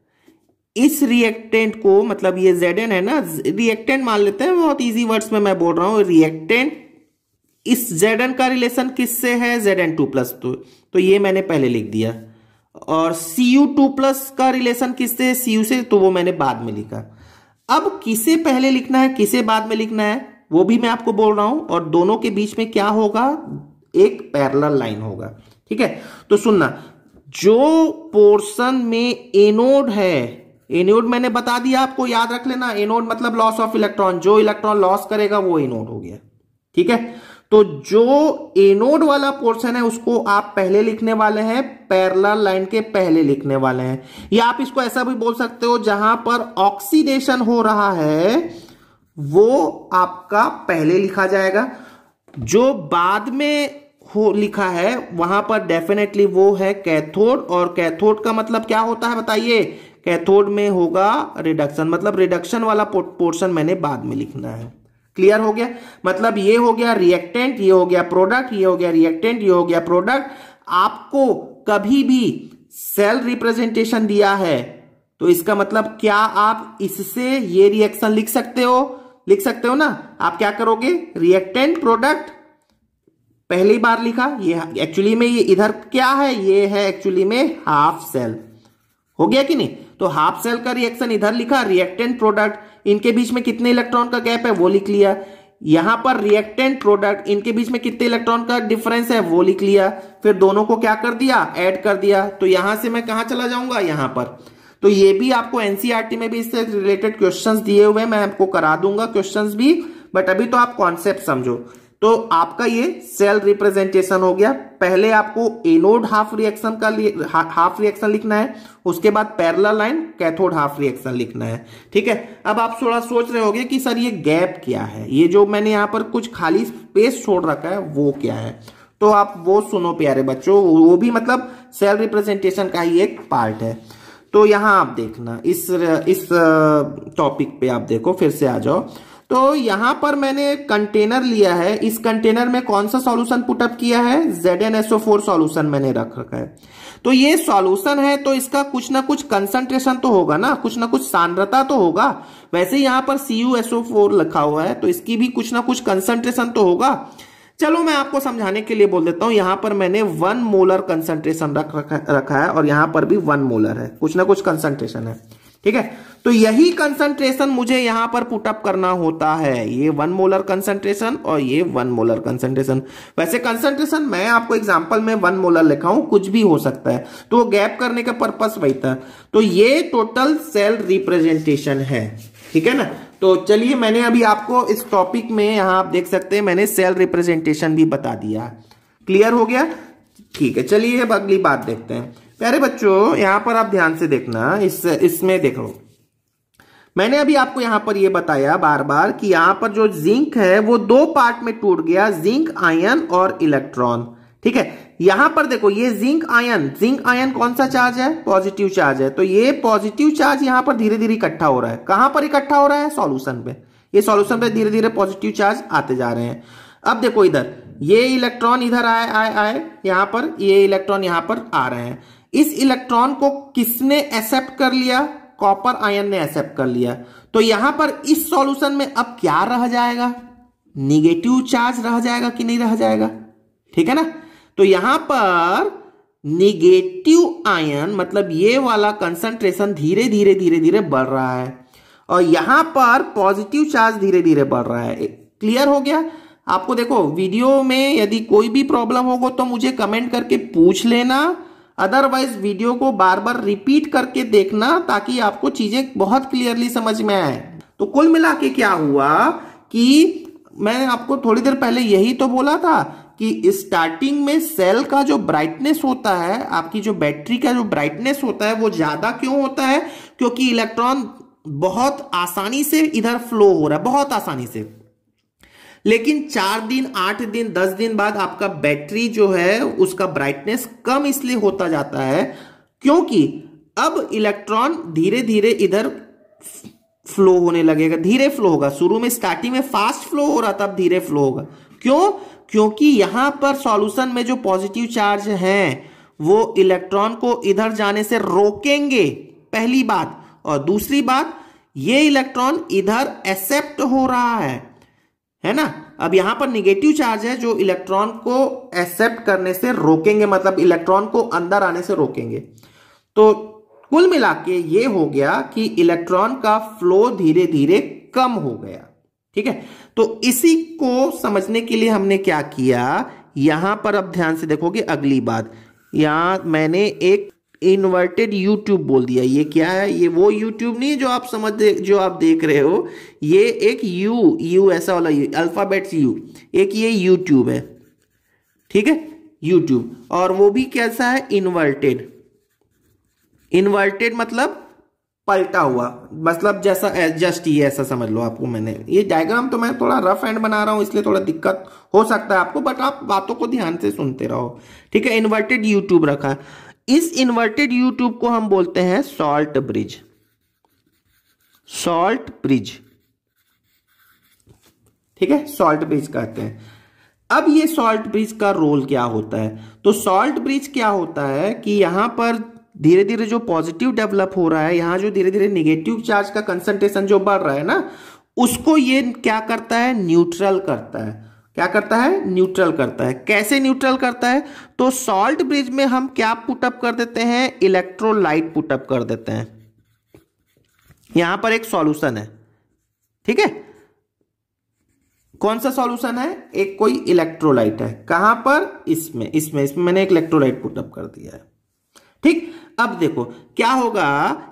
इस रिएक्टेंट को मतलब ये Zn है ना रिएक्टेंट मान लेते हैं बहुत इजी वर्ड्स में मैं बोल रहा हूं रिएक्टेंट इस Zn का रिलेशन किससे है Zn2+ एन टू प्लस तो, तो ये मैंने पहले लिख दिया और Cu2+ का रिलेशन किससे सी यू से तो वो मैंने बाद में लिखा अब किसे पहले लिखना है किसे बाद में लिखना है वो भी मैं आपको बोल रहा हूं और दोनों के बीच में क्या होगा एक पैरल लाइन होगा ठीक है तो सुनना जो पोर्शन में एनोड है एनोड मैंने बता दिया आपको याद रख लेना एनोड मतलब लॉस ऑफ इलेक्ट्रॉन जो इलेक्ट्रॉन लॉस करेगा वो एनोड हो गया ठीक है तो जो एनोड वाला पोर्शन है उसको आप पहले लिखने वाले हैं पैरल लाइन के पहले लिखने वाले हैं या आप इसको ऐसा भी बोल सकते हो जहां पर ऑक्सीडेशन हो रहा है वो आपका पहले लिखा जाएगा जो बाद में हो लिखा है वहां पर डेफिनेटली वो है कैथोड और कैथोड का मतलब क्या होता है बताइए कैथोड में होगा रिडक्शन मतलब रिडक्शन वाला पोर्शन मैंने बाद में लिखना है क्लियर हो गया मतलब ये हो गया रिएक्टेंट ये हो गया प्रोडक्ट ये हो गया रिएक्टेंट ये हो गया प्रोडक्ट आपको कभी भी सेल रिप्रेजेंटेशन दिया है तो इसका मतलब क्या आप इससे ये रिएक्शन लिख सकते हो लिख सकते हो ना आप क्या करोगे रिएक्टेंट प्रोडक्ट पहली बार लिखा ये एक्चुअली में ये इधर क्या है ये है एक्चुअली में हाफ सेल हो गया कि नहीं तो हाफ सेल का रिएक्शन इधर लिखा रिएक्टेंट प्रोडक्ट इनके बीच में कितने इलेक्ट्रॉन का गैप है वो लिख लिया यहां पर रिएक्टेंट प्रोडक्ट इनके बीच में कितने इलेक्ट्रॉन का डिफरेंस है वो लिख लिया फिर दोनों को क्या कर दिया ऐड कर दिया तो यहां से मैं कहा चला जाऊंगा यहां पर तो ये भी आपको एनसीआरटी e में भी इससे रिलेटेड क्वेश्चंस दिए हुए मैं आपको करा दूंगा क्वेश्चंस भी बट अभी तो आप कॉन्सेप्ट समझो तो आपका ये सेल रिप्रेजेंटेशन हो गया पहले आपको एनोड हाफ रिएक्शन का हा, हाफ रिएक्शन लिखना है उसके बाद parallel line cathode half reaction लिखना है ठीक है अब आप थोड़ा सोच रहे होंगे कि सर ये गैप क्या है ये जो मैंने यहाँ पर कुछ खाली स्पेस छोड़ रखा है वो क्या है तो आप वो सुनो प्यारे बच्चों वो भी मतलब सेल रिप्रेजेंटेशन का ही एक पार्ट है तो यहां आप देखना इस इस टॉपिक पे आप देखो फिर से आ जाओ तो यहां पर मैंने कंटेनर लिया है इस कंटेनर में कौन सा सॉल्यूशन पुटअप किया है Z N S O four solution मैंने रख रखा है तो ये सॉल्यूशन है तो इसका कुछ ना कुछ कंसंट्रेशन तो होगा ना कुछ ना कुछ सांद्रता तो होगा वैसे यहां पर सी यू एसओ फोर लिखा हुआ है तो इसकी भी कुछ ना कुछ कंसंट्रेशन तो होगा चलो मैं आपको समझाने के लिए बोल देता हूं यहां पर मैंने वन मोलर कंसंट्रेशन रख रखा है और यहां पर भी वन मोलर है कुछ ना कुछ कंसंट्रेशन है ठीक है तो यही कंसंट्रेशन मुझे यहां पर पुटअप करना होता है ये वन मोलर कंसंट्रेशन और ये वन मोलर कंसंट्रेशन वैसे कंसंट्रेशन मैं आपको एग्जांपल में वन मोलर लिखा हूं कुछ भी हो सकता है तो गैप करने का पर्पस वही था तो ये टोटल सेल रिप्रेजेंटेशन है ठीक है ना तो चलिए मैंने अभी आपको इस टॉपिक में यहां आप देख सकते हैं मैंने सेल रिप्रेजेंटेशन भी बता दिया क्लियर हो गया ठीक है चलिए अब अगली बात देखते हैं प्यारे बच्चों यहां पर आप ध्यान से देखना इस इसमें देखो मैंने अभी आपको यहां पर यह बताया बार बार कि यहां पर जो जिंक है वो दो पार्ट में टूट गया जिंक आयन और इलेक्ट्रॉन ठीक है यहां पर देखो ये जिंक आयन जिंक आयन कौन सा चार्ज है पॉजिटिव चार्ज है तो ये पॉजिटिव चार्ज यहां पर धीरे धीरे इकट्ठा हो रहा है कहां पर इकट्ठा हो रहा है सॉल्यूशन पे ये सॉल्यूशन पे धीरे धीरे पॉजिटिव चार्ज आते जा रहे हैं अब देखो इधर ये इलेक्ट्रॉन इधर आए आए आए यहां पर ये इलेक्ट्रॉन यहां पर आ रहे हैं इस इलेक्ट्रॉन को किसने एक्सेप्ट कर लिया कॉपर आयन ने एक्सेप्ट कर लिया तो यहां पर इस सॉल्यूशन में अब क्या रह जाएगा निगेटिव चार्ज रह जाएगा कि नहीं रह जाएगा ठीक है ना तो यहां पर निगेटिव आयन मतलब ये वाला कंसंट्रेशन धीरे धीरे धीरे धीरे बढ़ रहा है और यहां पर पॉजिटिव चार्ज धीरे धीरे बढ़ रहा है क्लियर हो गया आपको देखो वीडियो में यदि कोई भी प्रॉब्लम होगा तो मुझे कमेंट करके पूछ लेना अदरवाइज वीडियो को बार बार रिपीट करके देखना ताकि आपको चीजें बहुत क्लियरली समझ में आए तो कुल मिला के क्या हुआ कि मैंने आपको थोड़ी देर पहले यही तो बोला था कि स्टार्टिंग में सेल का जो ब्राइटनेस होता है आपकी जो बैटरी का जो ब्राइटनेस होता है वो ज्यादा क्यों होता है क्योंकि इलेक्ट्रॉन बहुत आसानी से इधर फ्लो हो रहा है बहुत आसानी से लेकिन चार दिन आठ दिन दस दिन बाद आपका बैटरी जो है उसका ब्राइटनेस कम इसलिए होता जाता है क्योंकि अब इलेक्ट्रॉन धीरे धीरे इधर फ्लो होने लगेगा धीरे फ्लो होगा शुरू में स्टार्टिंग में फास्ट फ्लो हो रहा था अब धीरे फ्लो होगा क्यों क्योंकि यहां पर सॉल्यूशन में जो पॉजिटिव चार्ज है वो इलेक्ट्रॉन को इधर जाने से रोकेंगे पहली बात और दूसरी बात ये इलेक्ट्रॉन इधर एक्सेप्ट हो रहा है है ना अब यहां पर निगेटिव चार्ज है जो इलेक्ट्रॉन को एक्सेप्ट करने से रोकेंगे मतलब इलेक्ट्रॉन को अंदर आने से रोकेंगे तो कुल मिला के ये हो गया कि इलेक्ट्रॉन का फ्लो धीरे धीरे कम हो गया ठीक है तो इसी को समझने के लिए हमने क्या किया यहां पर अब ध्यान से देखोगे अगली बात यहां मैंने एक इन्वर्टेड यूट्यूब बोल दिया ये क्या है ये वो यूट्यूब नहीं जो आप समझ जो आप देख रहे हो ये एक यू यू ऐसा वाला यू अल्फ़ाबेट्स यू एक ये यूट्यूब है ठीक है यूट्यूब और वो भी कैसा है इन्वर्टेड इन्वर्टेड मतलब पलटा हुआ मतलब जैसा जस्ट ये ऐसा समझ लो आपको मैंने ये डायग्राम तो मैं थोड़ा रफ एंड बना रहा हूँ इसलिए थोड़ा दिक्कत हो सकता है आपको बट आप बातों को ध्यान से सुनते रहो ठीक है इन्वर्टेड यूट्यूब रखा है इस इन्वर्टेड यू ट्यूब को हम बोलते हैं सॉल्ट ब्रिज सॉल्ट ब्रिज ठीक है सॉल्ट ब्रिज कहते हैं अब ये सॉल्ट ब्रिज का रोल क्या होता है तो सॉल्ट ब्रिज क्या होता है कि यहां पर धीरे धीरे जो पॉजिटिव डेवलप हो रहा है यहां जो धीरे धीरे निगेटिव चार्ज का कंसंट्रेशन जो बढ़ रहा है ना उसको ये क्या करता है न्यूट्रल करता है क्या करता है न्यूट्रल करता है कैसे न्यूट्रल करता है तो सॉल्ट ब्रिज में हम क्या पुटअप कर देते हैं इलेक्ट्रोलाइट पुटअप कर देते हैं यहां पर एक सॉल्यूशन है ठीक है कौन सा सॉल्यूशन है एक कोई इलेक्ट्रोलाइट है कहां पर इसमें इसमें इसमें मैंने एक इलेक्ट्रोलाइट पुटअप कर दिया है ठीक अब देखो क्या होगा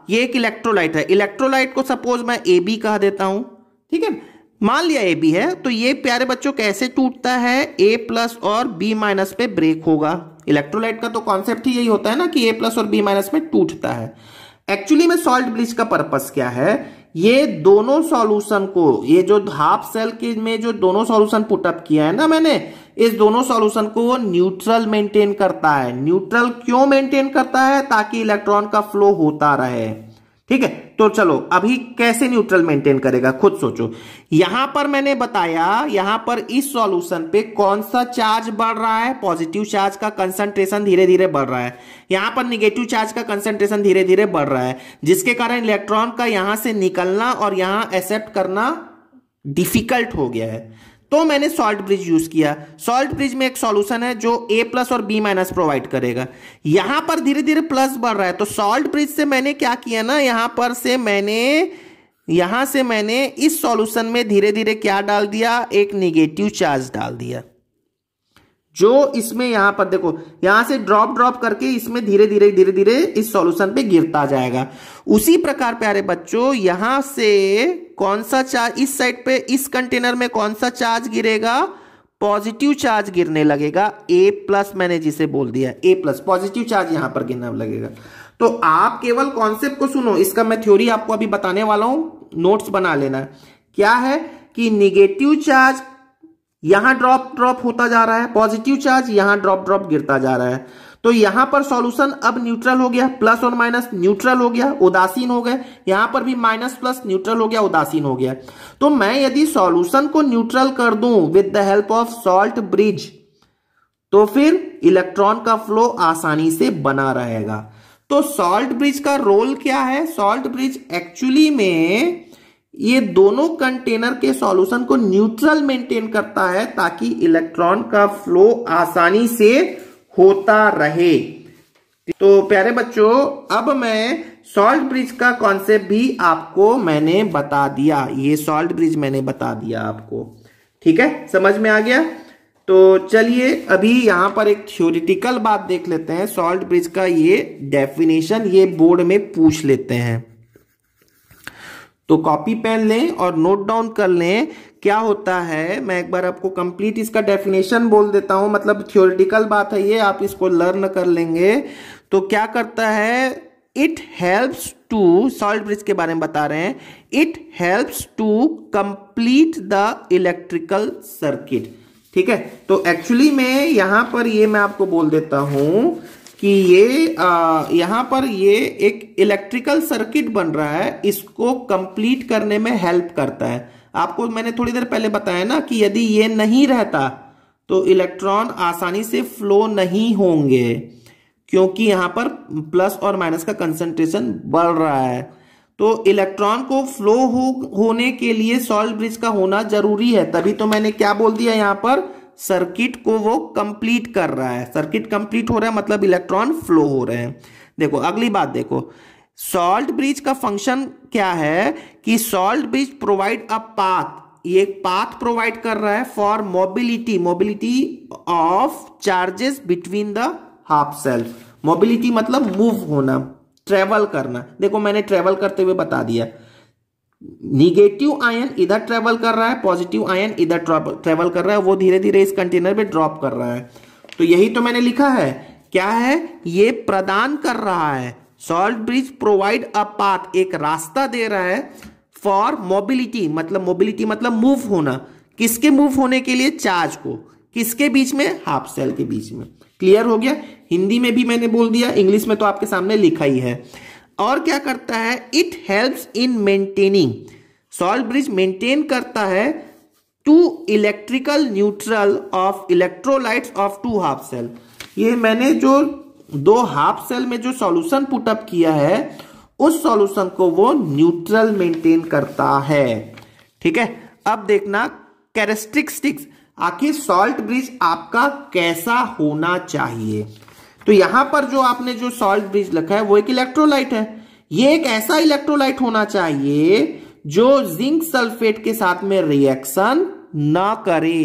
ये एक इलेक्ट्रोलाइट है इलेक्ट्रोलाइट को सपोज मैं ए बी कह देता हूं ठीक है मान लिया ए बी है तो ये प्यारे बच्चों कैसे टूटता है ए प्लस और बी माइनस पे ब्रेक होगा इलेक्ट्रोलाइट का तो कॉन्सेप्ट ही यही होता है ना कि ए प्लस और बी माइनस में टूटता है एक्चुअली में सॉल्ट ब्लीच का पर्पस क्या है ये दोनों सॉल्यूशन को ये जो हाफ सेल के में जो दोनों सॉल्यूशन पुटअप किया है ना मैंने इस दोनों सॉल्यूशन को वो न्यूट्रल मेंटेन करता है न्यूट्रल क्यों मेंटेन करता है ताकि इलेक्ट्रॉन का फ्लो होता रहे ठीक है तो चलो अभी कैसे न्यूट्रल मेंटेन करेगा खुद सोचो यहां पर मैंने बताया यहां पर इस सॉल्यूशन पे कौन सा चार्ज बढ़ रहा है पॉजिटिव चार्ज का कंसंट्रेशन धीरे धीरे बढ़ रहा है यहां पर निगेटिव चार्ज का कंसंट्रेशन धीरे धीरे बढ़ रहा है जिसके कारण इलेक्ट्रॉन का यहां से निकलना और यहां एक्सेप्ट करना डिफिकल्ट हो गया है तो मैंने सॉल्ट ब्रिज यूज किया सॉल्ट ब्रिज में एक सॉल्यूशन है जो ए प्लस और बी माइनस प्रोवाइड करेगा यहां पर धीरे धीरे प्लस बढ़ रहा है तो सॉल्ट ब्रिज से मैंने क्या किया ना यहां पर से मैंने यहां से मैंने इस सॉल्यूशन में धीरे धीरे क्या डाल दिया एक निगेटिव चार्ज डाल दिया जो इसमें यहां पर देखो यहां से ड्रॉप ड्रॉप करके इसमें धीरे धीरे धीरे धीरे इस सॉल्यूशन पे गिरता जाएगा उसी प्रकार प्यारे बच्चों यहां से कौन सा चार्ज इस साइड पे इस कंटेनर में कौन सा चार्ज गिरेगा पॉजिटिव चार्ज गिरने लगेगा ए प्लस मैंने जिसे बोल दिया ए प्लस पॉजिटिव चार्ज यहां पर गिरने लगेगा तो आप केवल कॉन्सेप्ट को सुनो इसका मैं थ्योरी आपको अभी बताने वाला हूं नोट्स बना लेना क्या है कि निगेटिव चार्ज यहां ड्रॉप ड्रॉप होता जा रहा है पॉजिटिव चार्ज यहां ड्रॉप ड्रॉप गिरता जा रहा है तो यहां पर सॉल्यूशन अब न्यूट्रल हो गया प्लस और माइनस न्यूट्रल हो गया उदासीन हो गए यहां पर भी माइनस प्लस न्यूट्रल हो गया उदासीन हो गया तो मैं यदि सॉल्यूशन को न्यूट्रल कर दूं with the help of salt bridge तो फिर इलेक्ट्रॉन का फ्लो आसानी से बना रहेगा तो सॉल्ट ब्रिज का रोल क्या है सॉल्ट ब्रिज एक्चुअली में ये दोनों कंटेनर के सॉल्यूशन को न्यूट्रल मेंटेन करता है ताकि इलेक्ट्रॉन का फ्लो आसानी से होता रहे तो प्यारे बच्चों अब मैं सॉल्ट ब्रिज का कॉन्सेप्ट भी आपको मैंने बता दिया ये सॉल्ट ब्रिज मैंने बता दिया आपको ठीक है समझ में आ गया तो चलिए अभी यहां पर एक थ्योरिटिकल बात देख लेते हैं सॉल्ट ब्रिज का ये डेफिनेशन ये बोर्ड में पूछ लेते हैं तो कॉपी पेन लें और नोट डाउन कर लें क्या होता है मैं एक बार आपको कंप्लीट इसका डेफिनेशन बोल देता हूं मतलब थियोरिटिकल बात है ये आप इसको लर्न कर लेंगे तो क्या करता है it helps to salt bridge के बारे में बता रहे हैं it helps to complete the electrical circuit ठीक है तो एक्चुअली में यहां पर ये मैं आपको बोल देता हूं कि ये यहाँ पर ये एक इलेक्ट्रिकल सर्किट बन रहा है इसको कंप्लीट करने में हेल्प करता है आपको मैंने थोड़ी देर पहले बताया ना कि यदि ये नहीं रहता तो इलेक्ट्रॉन आसानी से फ्लो नहीं होंगे क्योंकि यहाँ पर प्लस और माइनस का कंसंट्रेशन बढ़ रहा है तो इलेक्ट्रॉन को फ्लो हो, होने के लिए सॉल्ट ब्रिज का होना जरूरी है तभी तो मैंने क्या बोल दिया यहाँ पर सर्किट को वो कंप्लीट कर रहा है सर्किट कंप्लीट हो रहा है मतलब इलेक्ट्रॉन फ्लो हो रहे हैं देखो अगली बात देखो सॉल्ट ब्रिज का फंक्शन क्या है कि salt bridge provide a path ये एक पाथ प्रोवाइड कर रहा है for mobility mobility of charges between the half cell mobility मतलब मूव होना ट्रेवल करना देखो मैंने ट्रेवल करते हुए बता दिया निगेटिव आयन इधर ट्रेवल कर रहा है पॉजिटिव आयन इधर ट्रेवल कर रहा है वो धीरे धीरे इस कंटेनर में ड्रॉप कर रहा है तो यही तो मैंने लिखा है क्या है ये प्रदान कर रहा है salt bridge provide a path एक रास्ता दे रहा है फॉर मोबिलिटी मतलब मोबिलिटी मतलब मूव होना किसके मूव होने के लिए चार्ज को किसके बीच में हाफ सेल के बीच में क्लियर हो गया हिंदी में भी मैंने बोल दिया इंग्लिश में तो आपके सामने लिखा ही है और क्या करता है it helps in maintaining salt bridge maintain करता है to electrical neutral of electrolytes of two half cell ये मैंने जो दो हाफ सेल में जो सॉल्यूशन पुटअप किया है उस सॉल्यूशन को वो न्यूट्रल मेंटेन करता है ठीक है अब देखना स्टिक्स आखिर सॉल्ट ब्रिज आपका कैसा होना चाहिए तो यहां पर जो आपने जो सॉल्ट ब्रिज लिखा है वो एक इलेक्ट्रोलाइट है ये एक ऐसा इलेक्ट्रोलाइट होना चाहिए जो जिंक सल्फेट के साथ में रिएक्शन ना करे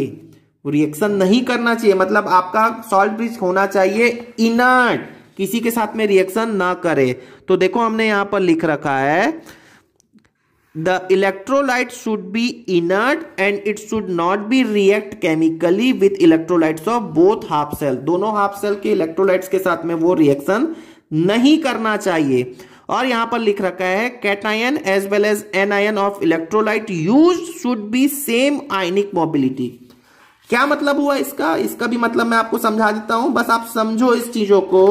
रिएक्शन नहीं करना चाहिए मतलब आपका सॉल्ट ब्रिज होना चाहिए इनर्ट किसी के साथ में रिएक्शन ना करे तो देखो हमने यहां पर लिख रखा है the electrolyte should be inert and it should not be react chemically with electrolytes of both half cell दोनों half cell के electrolytes के साथ में वो रिएक्शन नहीं करना चाहिए और यहां पर लिख रखा है cation as well as anion of electrolyte use should be same ionic mobility क्या मतलब हुआ इसका इसका भी मतलब मैं आपको समझा देता हूं बस आप समझो इस चीजों को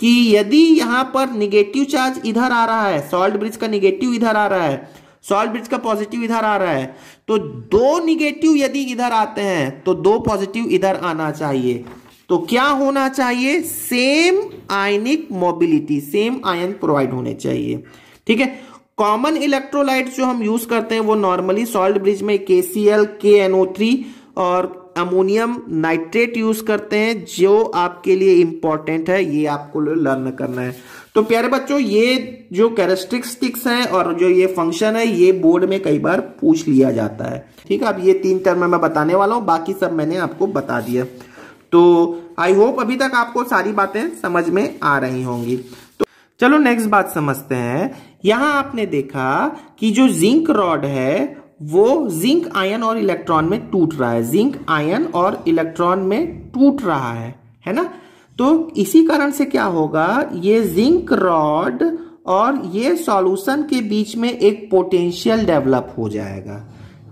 कि यदि यहां पर निगेटिव चार्ज इधर आ रहा है सॉल्ट ब्रिज का निगेटिव इधर आ रहा है सॉल्ट ब्रिज का पॉजिटिव इधर आ रहा है तो दो निगेटिव यदि इधर आते हैं तो दो पॉजिटिव इधर आना चाहिए तो क्या होना चाहिए same ionic mobility same ion provide होने चाहिए ठीक है कॉमन इलेक्ट्रोलाइट जो हम यूज करते हैं वो नॉर्मली सॉल्ट ब्रिज में K C L K NO three और अमोनियम नाइट्रेट यूज करते हैं जो आपके लिए इंपॉर्टेंट है ये आपको लर्न करना है तो प्यारे बच्चों ये जो कैरेस्टिक्स हैं और जो ये फंक्शन है ये बोर्ड में कई बार पूछ लिया जाता है ठीक है अब ये तीन टर्म मैं बताने वाला हूँ बाकी सब मैंने आपको बता दिया तो आई होप अभी तक आपको सारी बातें समझ में आ रही होंगी तो चलो नेक्स्ट बात समझते हैं यहां आपने देखा कि जो जिंक रॉड है वो जिंक आयन और इलेक्ट्रॉन में टूट रहा है जिंक आयन और इलेक्ट्रॉन में टूट रहा है है ना तो इसी कारण से क्या होगा ये जिंक रॉड और ये सॉल्यूशन के बीच में एक पोटेंशियल डेवलप हो जाएगा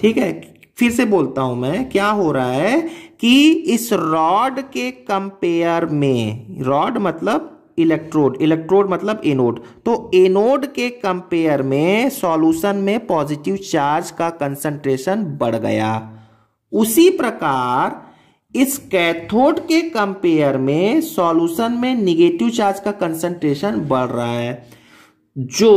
ठीक है फिर से बोलता हूं मैं क्या हो रहा है कि इस रॉड के कंपेयर में रॉड मतलब इलेक्ट्रोड इलेक्ट्रोड मतलब एनोड तो एनोड के कंपेयर में सॉल्यूशन में पॉजिटिव चार्ज का कंसंट्रेशन बढ़ गया उसी प्रकार इस कैथोड के कंपेयर में सॉल्यूशन में निगेटिव चार्ज का कंसंट्रेशन बढ़ रहा है जो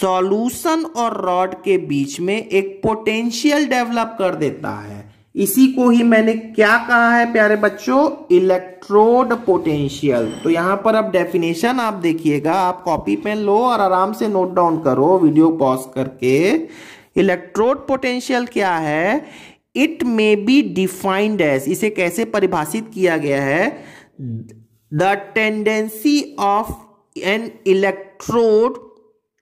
सॉल्यूशन और रॉड के बीच में एक पोटेंशियल डेवलप कर देता है इसी को ही मैंने क्या कहा है प्यारे बच्चों इलेक्ट्रोड पोटेंशियल तो यहां पर अब डेफिनेशन आप देखिएगा आप कॉपी पेन लो और आराम से नोट डाउन करो वीडियो पॉज करके इलेक्ट्रोड पोटेंशियल क्या है it may be defined as इसे कैसे परिभाषित किया गया है the tendency of an electrode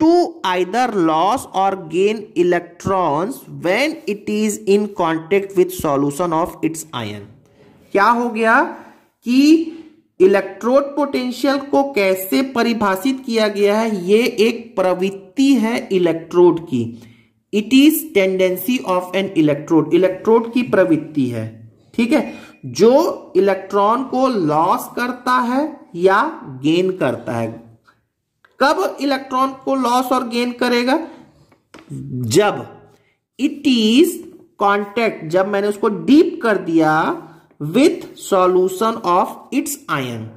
to either loss और gain electrons when it is in contact with solution of its ion क्या हो गया कि इलेक्ट्रोड पोटेंशियल को कैसे परिभाषित किया गया है ये एक प्रवृत्ति है इलेक्ट्रोड की it is tendency of an electrode electrode की प्रवृत्ति है ठीक है जो इलेक्ट्रॉन को लॉस करता है या गेन करता है कब इलेक्ट्रॉन को लॉस और गेन करेगा जब इट इज कॉन्टेक्ट जब मैंने उसको डीप कर दिया with solution of its ion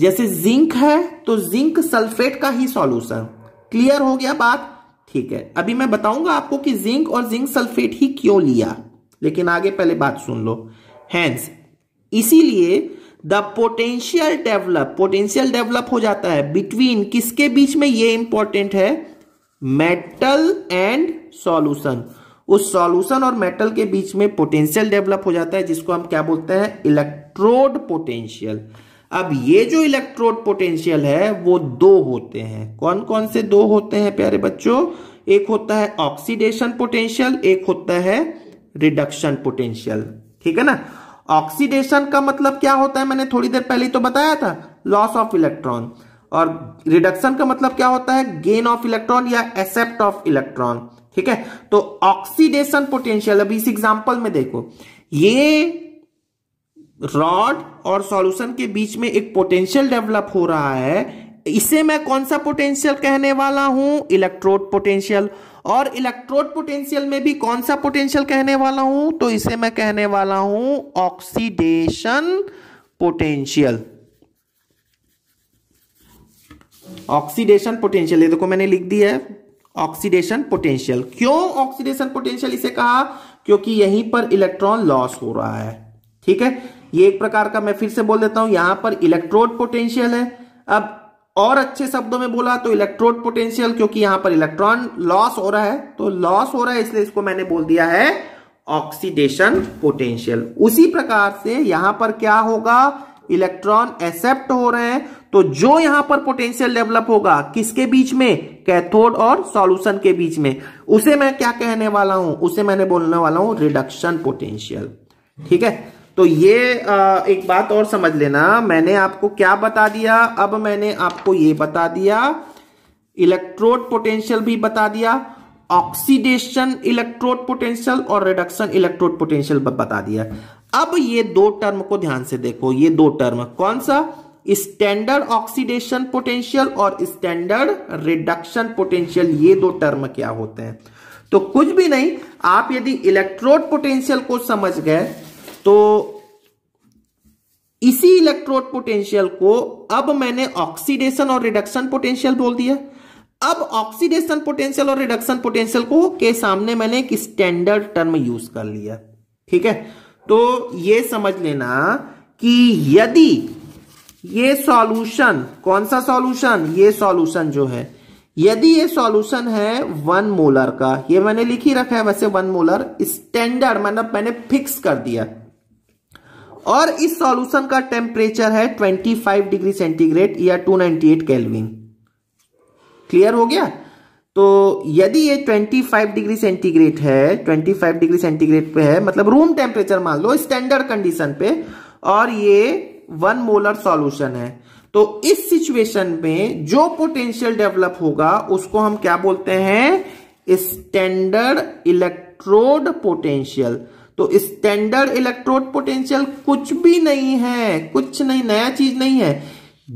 जैसे जिंक है तो जिंक सल्फेट का ही सॉल्यूशन क्लियर हो गया बात ठीक है अभी मैं बताऊंगा आपको कि जिंक और जिंक सल्फेट ही क्यों लिया लेकिन आगे पहले बात सुन लो हैंस इसीलिए the potential develop potential develop हो जाता है बिटवीन किसके बीच में ये इंपॉर्टेंट है मेटल एंड सॉल्यूशन उस सॉल्यूशन और मेटल के बीच में पोटेंशियल डेवलप हो जाता है जिसको हम क्या बोलते हैं इलेक्ट्रोड पोटेंशियल अब ये जो इलेक्ट्रोड पोटेंशियल है वो दो होते हैं कौन कौन से दो होते हैं प्यारे बच्चों एक होता है ऑक्सीडेशन पोटेंशियल एक होता है रिडक्शन पोटेंशियल ठीक है ना ऑक्सीडेशन का मतलब क्या होता है मैंने थोड़ी देर पहले तो बताया था लॉस ऑफ इलेक्ट्रॉन और रिडक्शन का मतलब क्या होता है गेन ऑफ इलेक्ट्रॉन या एक्सेप्ट ऑफ इलेक्ट्रॉन ठीक है तो ऑक्सीडेशन पोटेंशियल अभी इस एग्जांपल में देखो ये रॉड और सॉल्यूशन के बीच में एक पोटेंशियल डेवलप हो रहा है इसे मैं कौन सा पोटेंशियल कहने वाला हूं इलेक्ट्रोड पोटेंशियल और इलेक्ट्रोड पोटेंशियल में भी कौन सा पोटेंशियल कहने वाला हूं तो इसे मैं कहने वाला हूं ऑक्सीडेशन पोटेंशियल ऑक्सीडेशन पोटेंशियल ये देखो मैंने लिख दिया है ऑक्सीडेशन पोटेंशियल क्यों ऑक्सीडेशन पोटेंशियल इसे कहा क्योंकि यहीं पर इलेक्ट्रॉन लॉस हो रहा है ठीक है ये एक प्रकार का मैं फिर से बोल देता हूं यहां पर इलेक्ट्रोड पोटेंशियल है अब और अच्छे शब्दों में बोला तो इलेक्ट्रोड पोटेंशियल क्योंकि यहां पर इलेक्ट्रॉन लॉस हो रहा है तो लॉस हो रहा है इसलिए इसको मैंने बोल दिया है ऑक्सीडेशन पोटेंशियल उसी प्रकार से यहां पर क्या होगा इलेक्ट्रॉन एक्सेप्ट हो रहे हैं तो जो यहां पर पोटेंशियल डेवलप होगा किसके बीच में कैथोड और सॉल्यूशन के बीच में उसे मैं क्या कहने वाला हूं उसे मैंने बोलने वाला हूं रिडक्शन पोटेंशियल ठीक है तो ये एक बात और समझ लेना मैंने आपको क्या बता दिया अब मैंने आपको ये बता दिया इलेक्ट्रोड पोटेंशियल भी बता दिया ऑक्सीडेशन इलेक्ट्रोड पोटेंशियल और रिडक्शन इलेक्ट्रोड पोटेंशियल बता दिया अब ये दो टर्म को ध्यान से देखो ये दो टर्म कौन सा स्टैंडर्ड ऑक्सीडेशन पोटेंशियल और स्टैंडर्ड रिडक्शन पोटेंशियल ये दो टर्म क्या होते हैं तो कुछ भी नहीं आप यदि इलेक्ट्रोड पोटेंशियल को समझ गए तो इसी इलेक्ट्रोड पोटेंशियल को अब मैंने ऑक्सीडेशन और रिडक्शन पोटेंशियल बोल दिया अब ऑक्सीडेशन पोटेंशियल और रिडक्शन पोटेंशियल को के सामने मैंने एक स्टैंडर्ड टर्म यूज कर लिया ठीक है तो यह समझ लेना कि यदि ये सॉल्यूशन कौन सा सॉल्यूशन ये सॉल्यूशन जो है यदि ये सॉल्यूशन है वन मोलर का ये मैंने लिखी रखा है वैसे वन मोलर स्टैंडर्ड मतलब मैंने फिक्स कर दिया और इस सॉल्यूशन का टेम्परेचर है 25 डिग्री सेंटीग्रेड या 298 केल्विन क्लियर हो गया तो यदि ये 25 डिग्री सेंटीग्रेड है 25 डिग्री सेंटीग्रेड पे है मतलब रूम टेम्परेचर मान लो स्टैंडर्ड कंडीशन पे और ये वन मोलर सॉल्यूशन है तो इस सिचुएशन में जो पोटेंशियल डेवलप होगा उसको हम क्या बोलते हैं स्टैंडर्ड इलेक्ट्रोड पोटेंशियल तो स्टैंडर्ड इलेक्ट्रोड पोटेंशियल कुछ भी नहीं है कुछ नहीं नया चीज नहीं है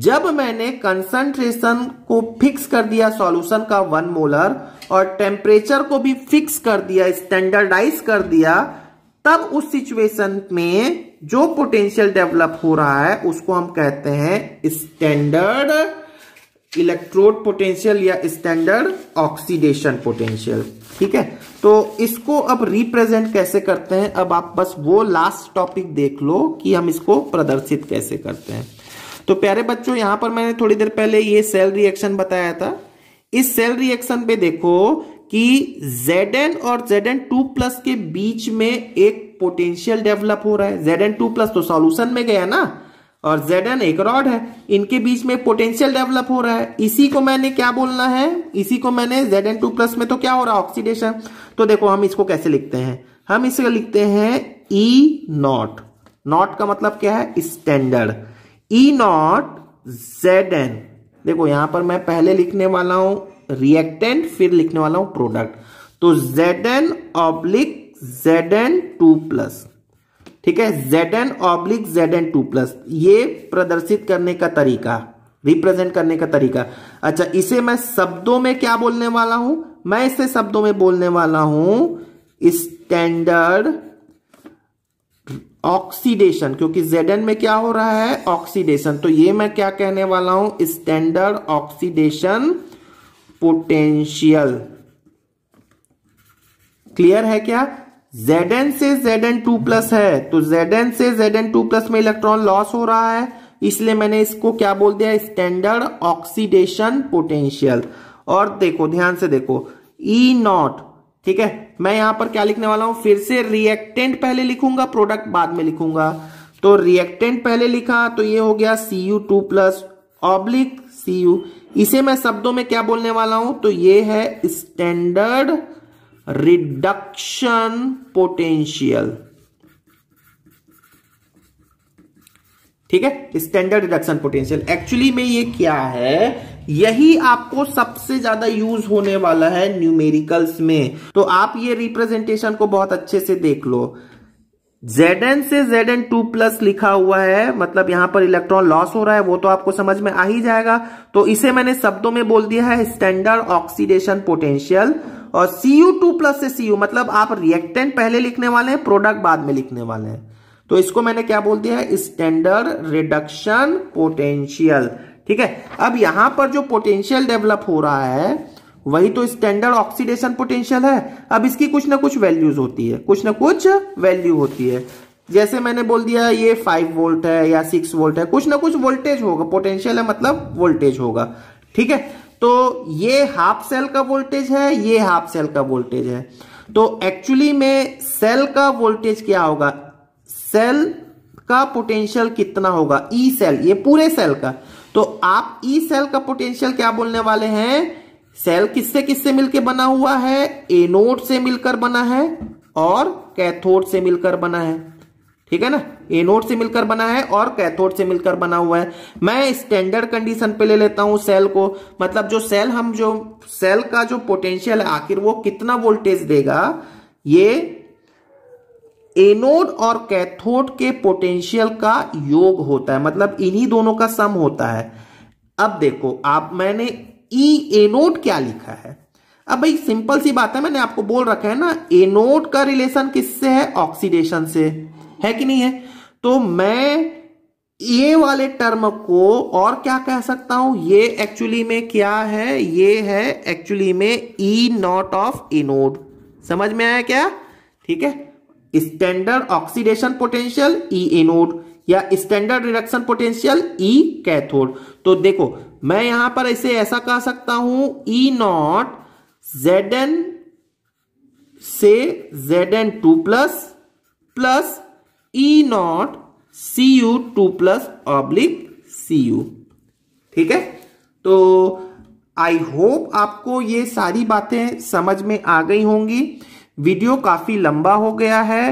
जब मैंने कंसंट्रेशन को फिक्स कर दिया सॉल्यूशन का वन मोलर और टेम्परेचर को भी फिक्स कर दिया स्टैंडर्डाइज कर दिया तब उस सिचुएशन में जो पोटेंशियल डेवलप हो रहा है उसको हम कहते हैं स्टैंडर्ड इलेक्ट्रोड पोटेंशियल या स्टैंडर्ड ऑक्सीडेशन पोटेंशियल ठीक है तो इसको अब रिप्रेजेंट कैसे करते हैं अब आप बस वो लास्ट टॉपिक देख लो कि हम इसको प्रदर्शित कैसे करते हैं तो प्यारे बच्चों यहां पर मैंने थोड़ी देर पहले ये सेल रिएक्शन बताया था इस सेल रिएक्शन पे देखो कि Zn और Zn2 टू प्लस के बीच में एक पोटेंशियल डेवलप हो रहा है Zn2 टू प्लस तो सॉल्यूशन में गया ना और जेड एन एक रॉड है इनके बीच में पोटेंशियल डेवलप हो रहा है इसी को मैंने क्या बोलना है इसी को मैंने जेड एन टू प्लस में तो क्या हो रहा है ऑक्सीडेशन तो देखो हम इसको कैसे लिखते हैं हम इसको लिखते हैं ई नॉट नॉट का मतलब क्या है standard E naught Z N देखो यहां पर मैं पहले लिखने वाला हूं रिएक्टेंट फिर लिखने वाला हूं प्रोडक्ट तो Z N oblique Z N two plus ठीक है Z N oblique Z N two plus ये प्रदर्शित करने का तरीका रिप्रेजेंट करने का तरीका अच्छा इसे मैं शब्दों में क्या बोलने वाला हूं मैं इसे शब्दों में बोलने वाला हूं स्टैंडर्ड ऑक्सीडेशन क्योंकि जेडन में क्या हो रहा है ऑक्सीडेशन तो ये मैं क्या कहने वाला हूं स्टैंडर्ड ऑक्सीडेशन पोटेंशियल क्लियर है क्या Zn से Zn2+ है तो Zn से Zn2+ में इलेक्ट्रॉन लॉस हो रहा है इसलिए मैंने इसको क्या बोल दिया स्टैंडर्ड ऑक्सीडेशन पोटेंशियल और देखो ध्यान से देखो ई e नॉट ठीक है मैं यहां पर क्या लिखने वाला हूं फिर से रिएक्टेंट पहले लिखूंगा प्रोडक्ट बाद में लिखूंगा तो रिएक्टेंट पहले लिखा तो ये हो गया C U two plus oblique C इसे मैं शब्दों में क्या बोलने वाला हूं तो ये है स्टैंडर्ड रिडक्शन पोटेंशियल ठीक है स्टैंडर्ड रिडक्शन पोटेंशियल एक्चुअली में ये क्या है यही आपको सबसे ज्यादा यूज होने वाला है न्यूमेरिकल्स में तो आप ये रिप्रेजेंटेशन को बहुत अच्छे से देख लो Zn से Zn2 टू प्लस लिखा हुआ है मतलब यहां पर इलेक्ट्रॉन लॉस हो रहा है वो तो आपको समझ में आ ही जाएगा तो इसे मैंने शब्दों में बोल दिया है स्टैंडर्ड ऑक्सीडेशन पोटेंशियल और यू टू प्लस से यू मतलब आप रिएक्टेंट पहले लिखने वाले हैं प्रोडक्ट बाद में लिखने वाले हैं तो इसको मैंने क्या बोल दिया है स्टैंडर्ड रिडक्शन पोटेंशियल ठीक है अब यहां पर जो पोटेंशियल डेवलप हो रहा है वही तो स्टैंडर्ड ऑक्सीडेशन पोटेंशियल है अब इसकी कुछ ना कुछ वैल्यूज होती है कुछ ना कुछ वैल्यू होती है जैसे मैंने बोल दिया ये फाइव वोल्ट है या सिक्स वोल्ट है कुछ ना कुछ वोल्टेज होगा पोटेंशियल है मतलब वोल्टेज होगा ठीक है तो ये हाफ सेल का वोल्टेज है ये हाफ सेल का वोल्टेज है तो एक्चुअली में सेल का वोल्टेज क्या होगा सेल का पोटेंशियल कितना होगा ई e सेल ये पूरे सेल का तो आप ई e सेल का पोटेंशियल क्या बोलने वाले हैं सेल किससे किससे मिलकर बना हुआ है एनोड से मिलकर बना है और कैथोड से मिलकर बना है ठीक है ना एनोड से मिलकर बना है और कैथोड से मिलकर बना हुआ है मैं स्टैंडर्ड कंडीशन पे ले लेता हूं सेल को मतलब जो सेल हम जो सेल का जो पोटेंशियल है आखिर वो कितना वोल्टेज देगा ये एनोड और कैथोड के पोटेंशियल का योग होता है मतलब इन्हीं दोनों का सम होता है अब देखो आप मैंने ई e एनोड क्या लिखा है अब भाई सिंपल सी बात है मैंने आपको बोल रखा है ना एनोड का रिलेशन किससे है ऑक्सीडेशन से है कि नहीं है तो मैं ये वाले टर्म को और क्या कह सकता हूं ये एक्चुअली में क्या है ये है एक्चुअली में ई नॉट ऑफ इनोड समझ में आया क्या ठीक है standard oxidation potential E anode या standard reduction potential E cathode तो देखो मैं यहां पर इसे ऐसा कह सकता हूं ई नॉट जेड एन से Z N two plus plus E naught C U two plus oblique C U ठीक है तो आई होप आपको ये सारी बातें समझ में आ गई होंगी वीडियो काफी लंबा हो गया है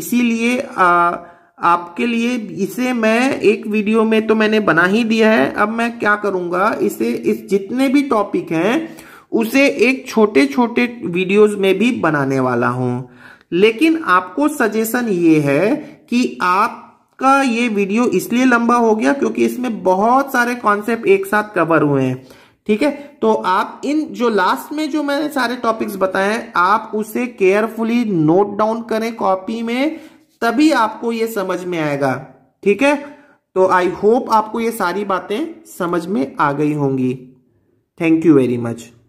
इसीलिए आपके लिए इसे मैं एक वीडियो में तो मैंने बना ही दिया है अब मैं क्या करूंगा इसे इस जितने भी टॉपिक हैं उसे एक छोटे छोटे वीडियोस में भी बनाने वाला हूं लेकिन आपको सजेशन ये है कि आपका ये वीडियो इसलिए लंबा हो गया क्योंकि इसमें बहुत सारे कॉन्सेप्ट एक साथ कवर हुए हैं ठीक है तो आप इन जो लास्ट में जो मैंने सारे टॉपिक्स बताए हैं आप उसे केयरफुली नोट डाउन करें कॉपी में तभी आपको ये समझ में आएगा ठीक है तो आई होप आपको ये सारी बातें समझ में आ गई होंगी थैंक यू वेरी मच